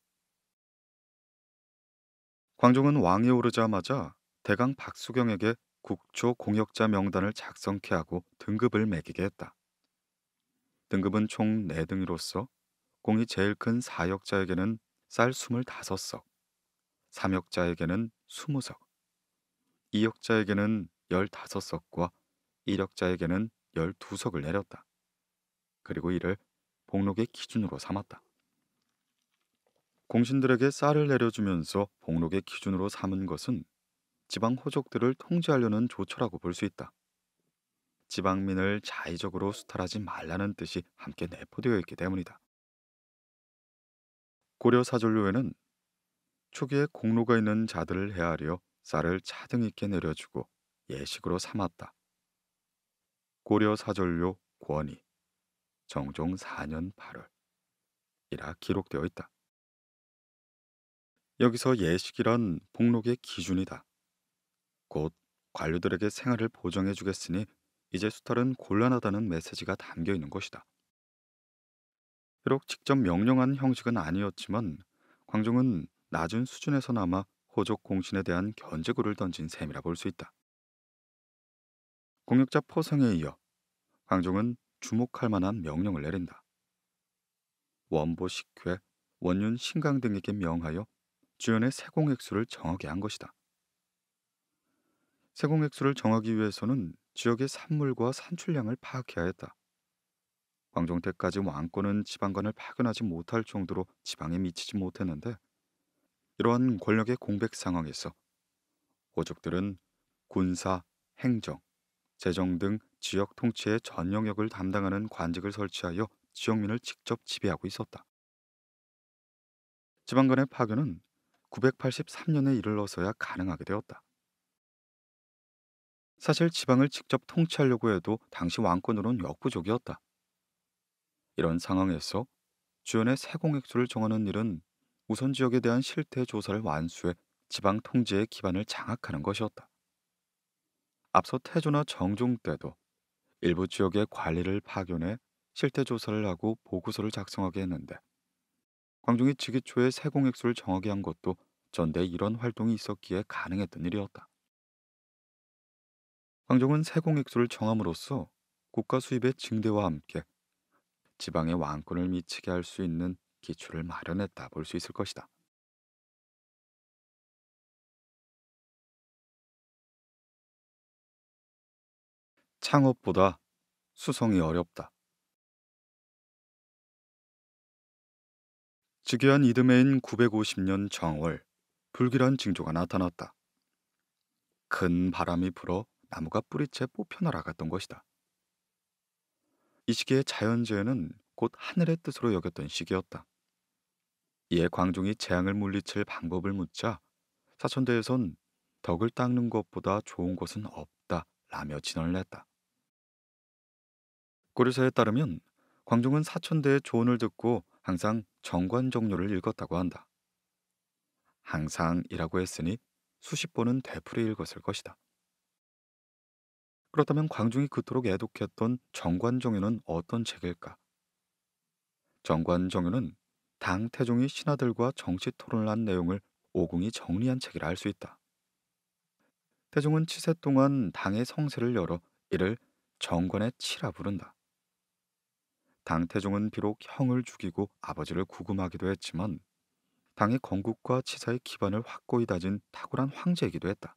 광종은 왕이 오르자마자 대강 박수경에게 국초 공역자 명단을 작성케 하고 등급을 매기게 했다. 등급은 총4등으로서 공이 제일 큰 4역자에게는 쌀 25석, 3역자에게는 20석, 2역자에게는 15석과 1역자에게는 12석을 내렸다. 그리고 이를 복록의 기준으로 삼았다. 공신들에게 쌀을 내려주면서 복록의 기준으로 삼은 것은 지방 호족들을 통제하려는 조처라고 볼 수 있다. 지방민을 자의적으로 수탈하지 말라는 뜻이 함께 내포되어 있기 때문이다. 고려 사절료에는 초기에 공로가 있는 자들을 헤아려 쌀을 차등 있게 내려주고 예식으로 삼았다. 고려 사절료 권위 정종 4년 8월이라 기록되어 있다. 여기서 예식이란 복록의 기준이다. 곧 관료들에게 생활을 보정해 주겠으니 이제 수탈은 곤란하다는 메시지가 담겨 있는 것이다. 비록 직접 명령한 형식은 아니었지만 광종은 낮은 수준에서나마 호족 공신에 대한 견제구를 던진 셈이라 볼 수 있다. 공역자 포성에 이어 광종은 주목할 만한 명령을 내린다. 원보 식회, 원윤 신강 등에게 명하여 주연의 세공 액수를 정하게 한 것이다. 세공액수를 정하기 위해서는 지역의 산물과 산출량을 파악해야 했다. 광종태까지 왕권은 지방관을 파견하지 못할 정도로 지방에 미치지 못했는데 이러한 권력의 공백 상황에서 오족들은 군사, 행정, 재정 등 지역 통치의 전 영역을 담당하는 관직을 설치하여 지역민을 직접 지배하고 있었다. 지방관의 파견은 983년에 이르러서야 가능하게 되었다. 사실 지방을 직접 통치하려고 해도 당시 왕권으론 역부족이었다. 이런 상황에서 주연의 세공액수를 정하는 일은 우선 지역에 대한 실태 조사를 완수해 지방 통제의 기반을 장악하는 것이었다. 앞서 태조나 정종 때도 일부 지역의 관리를 파견해 실태 조사를 하고 보고서를 작성하게 했는데 광종이 즉위초에 세공액수를 정하게 한 것도 전대 이런 활동이 있었기에 가능했던 일이었다. 황종은 세공액수를 정함으로써 국가 수입의 증대와 함께 지방의 왕권을 미치게 할 수 있는 기초를 마련했다 볼 수 있을 것이다. 창업보다 수성이 어렵다. 즉위한 이듬해인 950년 정월 불길한 징조가 나타났다. 큰 바람이 불어 나무가 뿌리채 뽑혀 나아갔던 것이다. 이 시기에 자연재해는 곧 하늘의 뜻으로 여겼던 시기였다. 이에 광종이 재앙을 물리칠 방법을 묻자 사천대에선 덕을 닦는 것보다 좋은 것은 없다 라며 진언을 했다. 고려사에 따르면 광종은 사천대의 조언을 듣고 항상 정관정료를 읽었다고 한다. 항상이라고 했으니 수십 번은 되풀이 읽었을 것이다. 그렇다면 광종이 그토록 애독했던 정관정유는 어떤 책일까? 정관정유는 당 태종이 신하들과 정치 토론을 한 내용을 오궁이 정리한 책이라 할 수 있다. 태종은 치세 동안 당의 성세를 열어 이를 정관의 치라 부른다. 당태종은 비록 형을 죽이고 아버지를 구금하기도 했지만 당의 건국과 치사의 기반을 확고히 다진 탁월한 황제이기도 했다.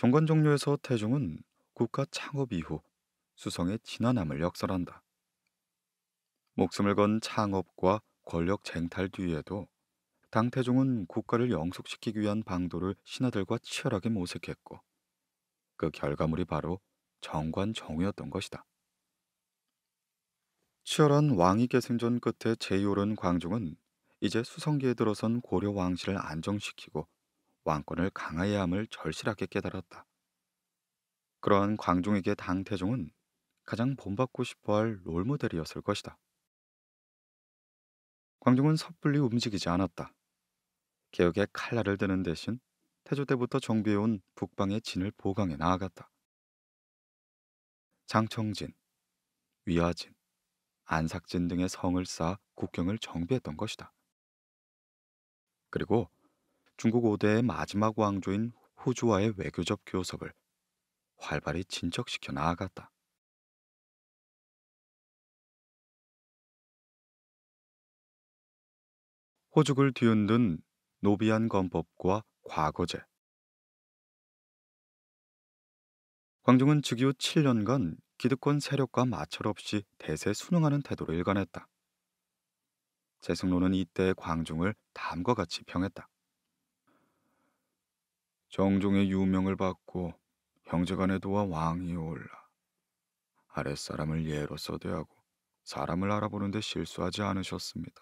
정관 종료에서 태종은 국가 창업 이후 수성의 진화남을 역설한다. 목숨을 건 창업과 권력 쟁탈 뒤에도 당태종은 국가를 영속시키기 위한 방도를 신하들과 치열하게 모색했고 그 결과물이 바로 정관정우였던 것이다. 치열한 왕위계 승전 끝에 제이오른 광종은 이제 수성기에 들어선 고려 왕실을 안정시키고 왕권을 강화해야 함을 절실하게 깨달았다. 그러한 광종에게 당태종은 가장 본받고 싶어할 롤모델이었을 것이다. 광종은 섣불리 움직이지 않았다. 개혁의 칼날을 드는 대신 태조 때부터 정비해온 북방의 진을 보강해 나아갔다. 장청진, 위화진, 안삭진 등의 성을 쌓아 국경을 정비했던 것이다. 그리고 중국 5대의 마지막 왕조인 호주와의 외교적 교섭을 활발히 진척시켜 나아갔다. 호죽을 뒤흔든 노비안 건법과 과거제 광종은 즉위후 7년간 기득권 세력과 마찰 없이 대세 순응하는 태도를 일관했다. 재승로는 이때 광종을 다음과 같이 평했다. 정종의 유명을 받고 형제간의 도와 왕이 올라 아랫사람을 예로 써대하고 사람을 알아보는데 실수하지 않으셨습니다.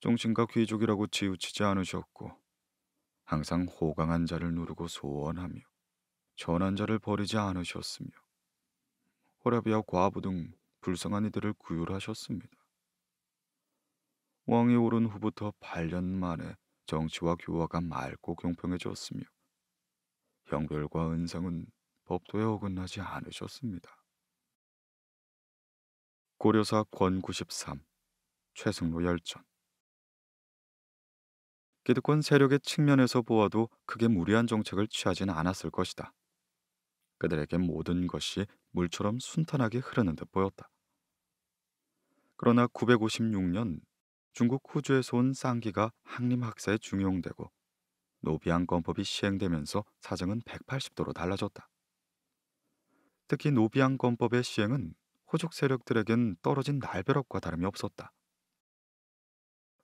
종신과 귀족이라고 치우치지 않으셨고 항상 호강한 자를 누르고 소원하며 전한 자를 버리지 않으셨으며 호라비와 과부 등 불쌍한 이들을 구휼하셨습니다. 왕이 오른 후부터 8년 만에 정치와 교화가 맑고 경평해졌으며 형별과 은상은 법도에 어긋나지 않으셨습니다. 고려사 권 93 최승로 열전 기득권 세력의 측면에서 보아도 크게 무리한 정책을 취하지 않았을 것이다. 그들에게 모든 것이 물처럼 순탄하게 흐르는 듯 보였다. 그러나 956년 중국 호주에서 온 쌍기가 항림학사에 중용되고 노비안검법이 시행되면서 사정은 180도로 달라졌다. 특히 노비안검법의 시행은 호족 세력들에겐 떨어진 날벼락과 다름이 없었다.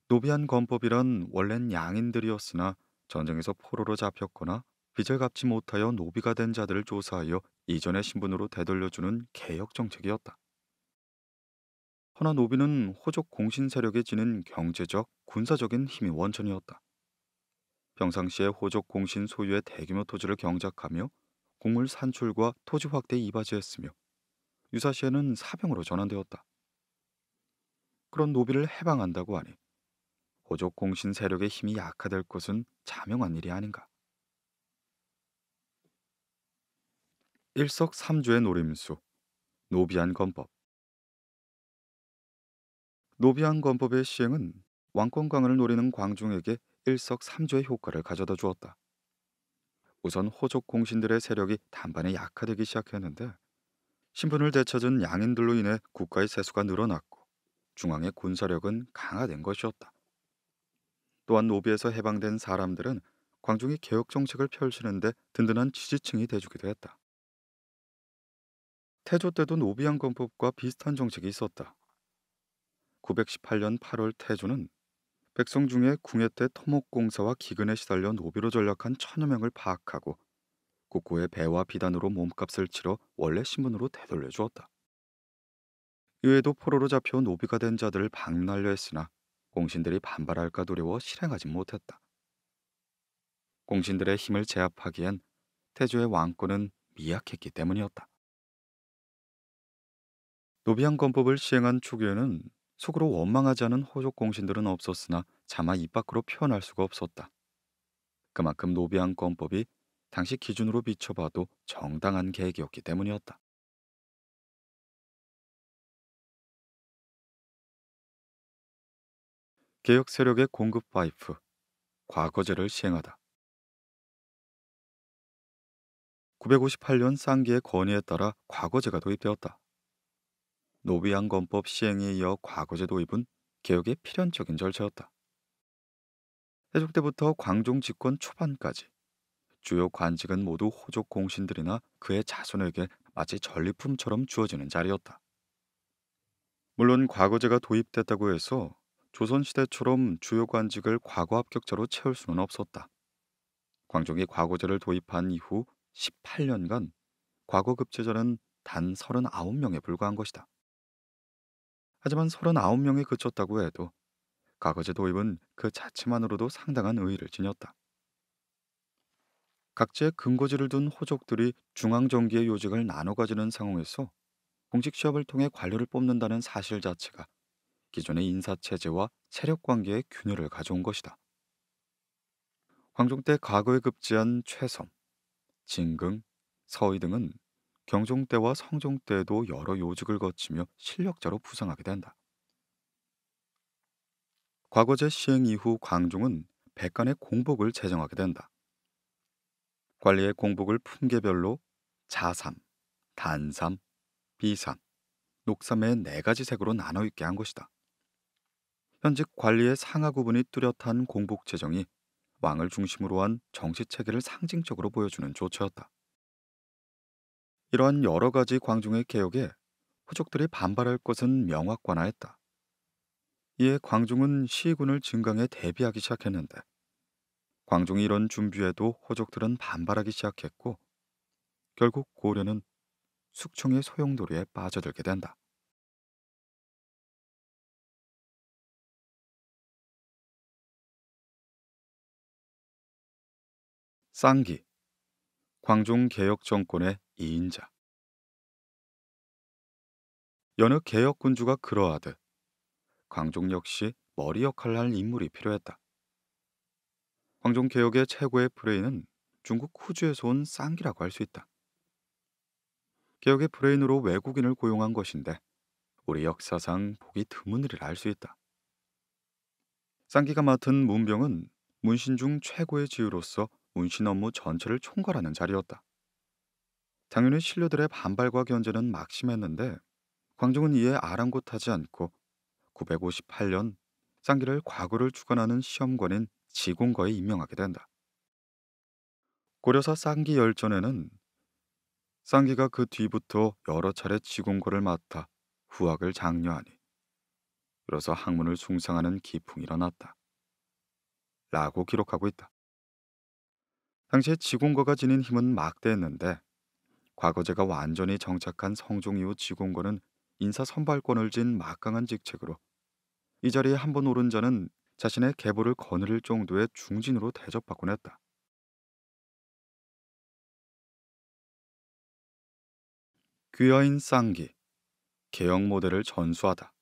노비안검법이란 원래는 양인들이었으나 전쟁에서 포로로 잡혔거나 빚을 갚지 못하여 노비가 된 자들을 조사하여 이전의 신분으로 되돌려주는 개혁 정책이었다. 허나 노비는 호족 공신 세력에 지닌 경제적, 군사적인 힘이 원천이었다. 평상시에 호족 공신 소유의 대규모 토지를 경작하며 곡물 산출과 토지 확대에 이바지했으며 유사시에는 사병으로 전환되었다. 그런 노비를 해방한다고 하니 호족 공신 세력의 힘이 약화될 것은 자명한 일이 아닌가. 일석삼조의 노림수, 노비안 건법 노비안 건법의 시행은 왕권 강화를 노리는 광중에게 일석삼조의 효과를 가져다 주었다. 우선 호족 공신들의 세력이 단번에 약화되기 시작했는데 신분을 되찾은 양인들로 인해 국가의 세수가 늘어났고 중앙의 군사력은 강화된 것이었다. 또한 노비에서 해방된 사람들은 광중이 개혁 정책을 펼치는데 든든한 지지층이 돼주기도 했다. 태조 때도 노비안 건법과 비슷한 정책이 있었다. 918년 8월 태조는 백성중에 궁예 때 토목공사와 기근에 시달려 노비로 전락한 천여 명을 파악하고 국고의 배와 비단으로 몸값을 치러 원래 신분으로 되돌려 주었다. 이외에도 포로로 잡혀 노비가 된 자들을 방문하려 했으나 공신들이 반발할까 두려워 실행하지 못했다. 공신들의 힘을 제압하기엔 태조의 왕권은 미약했기 때문이었다. 노비한 건법을 시행한 초기에는 속으로 원망하지 않은 호족 공신들은 없었으나 자마입 밖으로 표현할 수가 없었다. 그만큼 노비안 권법이 당시 기준으로 비춰봐도 정당한 계획이었기 때문이었다. 개혁 세력의 공급 파이프, 과거제를 시행하다. 958년 쌍기의 권위에 따라 과거제가 도입되었다. 노비안 건법 시행에 이어 과거제 도입은 개혁의 필연적인 절차였다. 해종 때부터 광종 집권 초반까지 주요 관직은 모두 호족 공신들이나 그의 자손에게 마치 전리품처럼 주어지는 자리였다. 물론 과거제가 도입됐다고 해서 조선시대처럼 주요 관직을 과거 합격자로 채울 수는 없었다. 광종이 과거제를 도입한 이후 18년간 과거 급제자는 단 39명에 불과한 것이다. 하지만 39명에 그쳤다고 해도 가거제 도입은 그 자체만으로도 상당한 의의를 지녔다. 각지에 근거지를 둔 호족들이 중앙정기의 요직을 나눠 가지는 상황에서 공직 시합을 통해 관료를 뽑는다는 사실 자체가 기존의 인사체제와 세력관계의 균열을 가져온 것이다. 광종때 과거에 급제한 최섬, 진금 서희 등은 경종 때와 성종 때에도 여러 요직을 거치며 실력자로 부상하게 된다. 과거제 시행 이후 광종은 백관의 공복을 제정하게 된다. 관리의 공복을 품계별로 자삼, 단삼, 비삼, 녹삼의 네 가지 색으로 나눠 있게 한 것이다. 현직 관리의 상하 구분이 뚜렷한 공복 제정이 왕을 중심으로 한 정치 체계를 상징적으로 보여주는 조처였다. 이러한 여러 가지 광종의 개혁에 호족들이 반발할 것은 명확관화했다. 이에 광종은 시군을 증강에 대비하기 시작했는데 광종이 이런 준비에도 호족들은 반발하기 시작했고 결국 고려는 숙청의 소용돌이에 빠져들게 된다. 쌍기 광종 개혁 정권의 이인자 여느 개혁 군주가 그러하듯 광종 역시 머리 역할을 할 인물이 필요했다. 광종 개혁의 최고의 브레인은 중국 후주에서 온 쌍기라고 할 수 있다. 개혁의 브레인으로 외국인을 고용한 것인데 우리 역사상 보기 드문 일이라 할 수 있다. 쌍기가 맡은 문병은 문신중 최고의 지휘로서 운신 업무 전체를 총괄하는 자리였다. 당연히 신료들의 반발과 견제는 막심했는데 광종은 이에 아랑곳하지 않고 958년 쌍기를 과거를 주관하는 시험관인 지공거에 임명하게 된다. 고려사 쌍기 열전에는 쌍기가 그 뒤부터 여러 차례 지공거를 맡아 후학을 장려하니 이로써 학문을 숭상하는 기풍이 일어났다. 라고 기록하고 있다. 당시에 지공거가 지닌 힘은 막대했는데 과거제가 완전히 정착한 성종 이후 지공거는 인사 선발권을 쥔 막강한 직책으로 이 자리에 한 번 오른 자는 자신의 계보를 거느릴 정도의 중진으로 대접받곤 했다. 귀여인 쌍기 개혁 모델을 전수하다.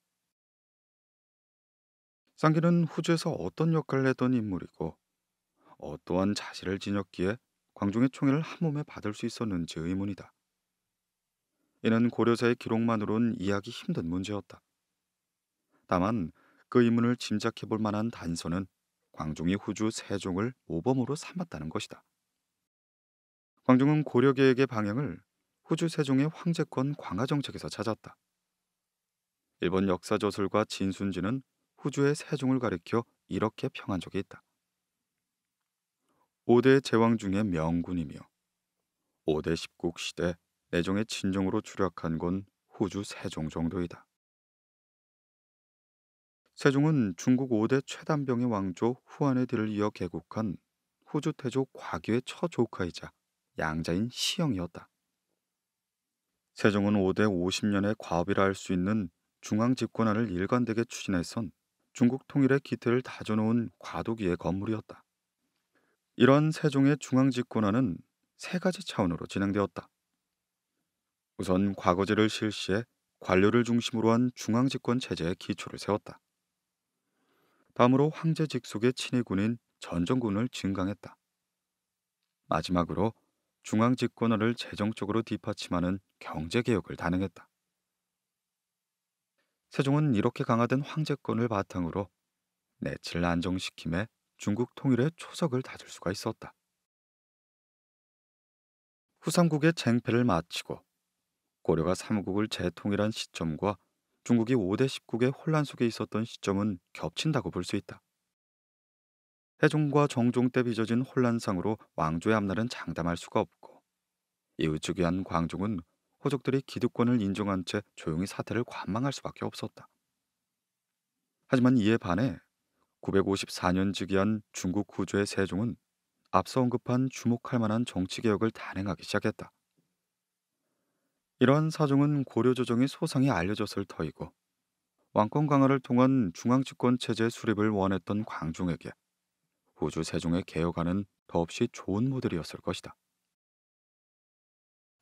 쌍기는 후주에서 어떤 역할을 했던 인물이고 어떠한 자질을 지녔기에 광종의 총애를 한 몸에 받을 수 있었는지 의문이다. 이는 고려사의 기록만으론 이해하기 힘든 문제였다. 다만 그 의문을 짐작해 볼 만한 단서는 광종이 후주 세종을 모범으로 삼았다는 것이다. 광종은 고려계획의 방향을 후주 세종의 황제권 광화 정책에서 찾았다. 일본 역사저술과 진순지는 후주의 세종을 가리켜 이렇게 평한 적이 있다. 5대 제왕 중의 명군이며 5대 10국 시대 내종의 친정으로 추락한 건 호주 세종 정도이다. 세종은 중국 5대 최단병의 왕조 후한의 뒤를 이어 개국한 호주 태조 과유의 처조카이자 양자인 시영이었다. 세종은 5대 50년의 과업이라 할 수 있는 중앙 집권화를 일관되게 추진해선 중국 통일의 기틀을 다져놓은 과도기의 건물이었다. 이런 세종의 중앙집권화는 세 가지 차원으로 진행되었다. 우선 과거제를 실시해 관료를 중심으로 한 중앙집권 체제의 기초를 세웠다. 다음으로 황제 직속의 친위군인 전정군을 증강했다. 마지막으로 중앙집권화를 재정적으로 뒷받침하는 경제개혁을 단행했다. 세종은 이렇게 강화된 황제권을 바탕으로 내치를 안정시킴에 중국 통일의 초석을 다질 수가 있었다. 후삼국의 쟁패를 마치고 고려가 삼국을 재통일한 시점과 중국이 5대 1 0국의 혼란 속에 있었던 시점은 겹친다고 볼 수 있다. 해종과 정종 때 빚어진 혼란상으로 왕조의 앞날은 장담할 수가 없고 이우측이한 광종은 호족들이 기득권을 인정한 채 조용히 사태를 관망할 수밖에 없었다. 하지만 이에 반해 954년 즉위한 중국 후조의 세종은 앞서 언급한 주목할 만한 정치개혁을 단행하기 시작했다. 이러한 사종은 고려조정의 소상히 알려졌을 터이고 왕권 강화를 통한 중앙집권 체제 수립을 원했던 광종에게 후주 세종의 개혁안은 더없이 좋은 모델이었을 것이다.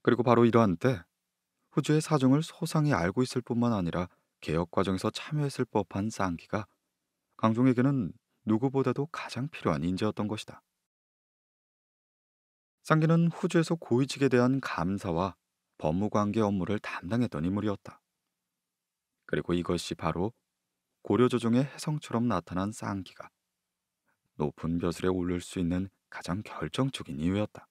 그리고 바로 이러한 때 후주의 사정을 소상히 알고 있을 뿐만 아니라 개혁 과정에서 참여했을 법한 쌍기가 강종에게는 누구보다도 가장 필요한 인재였던 것이다. 쌍기는 후주에서 고위직에 대한 감사와 법무관계 업무를 담당했던 인물이었다. 그리고 이것이 바로 고려조정의 해성처럼 나타난 쌍기가 높은 벼슬에 오를 수 있는 가장 결정적인 이유였다.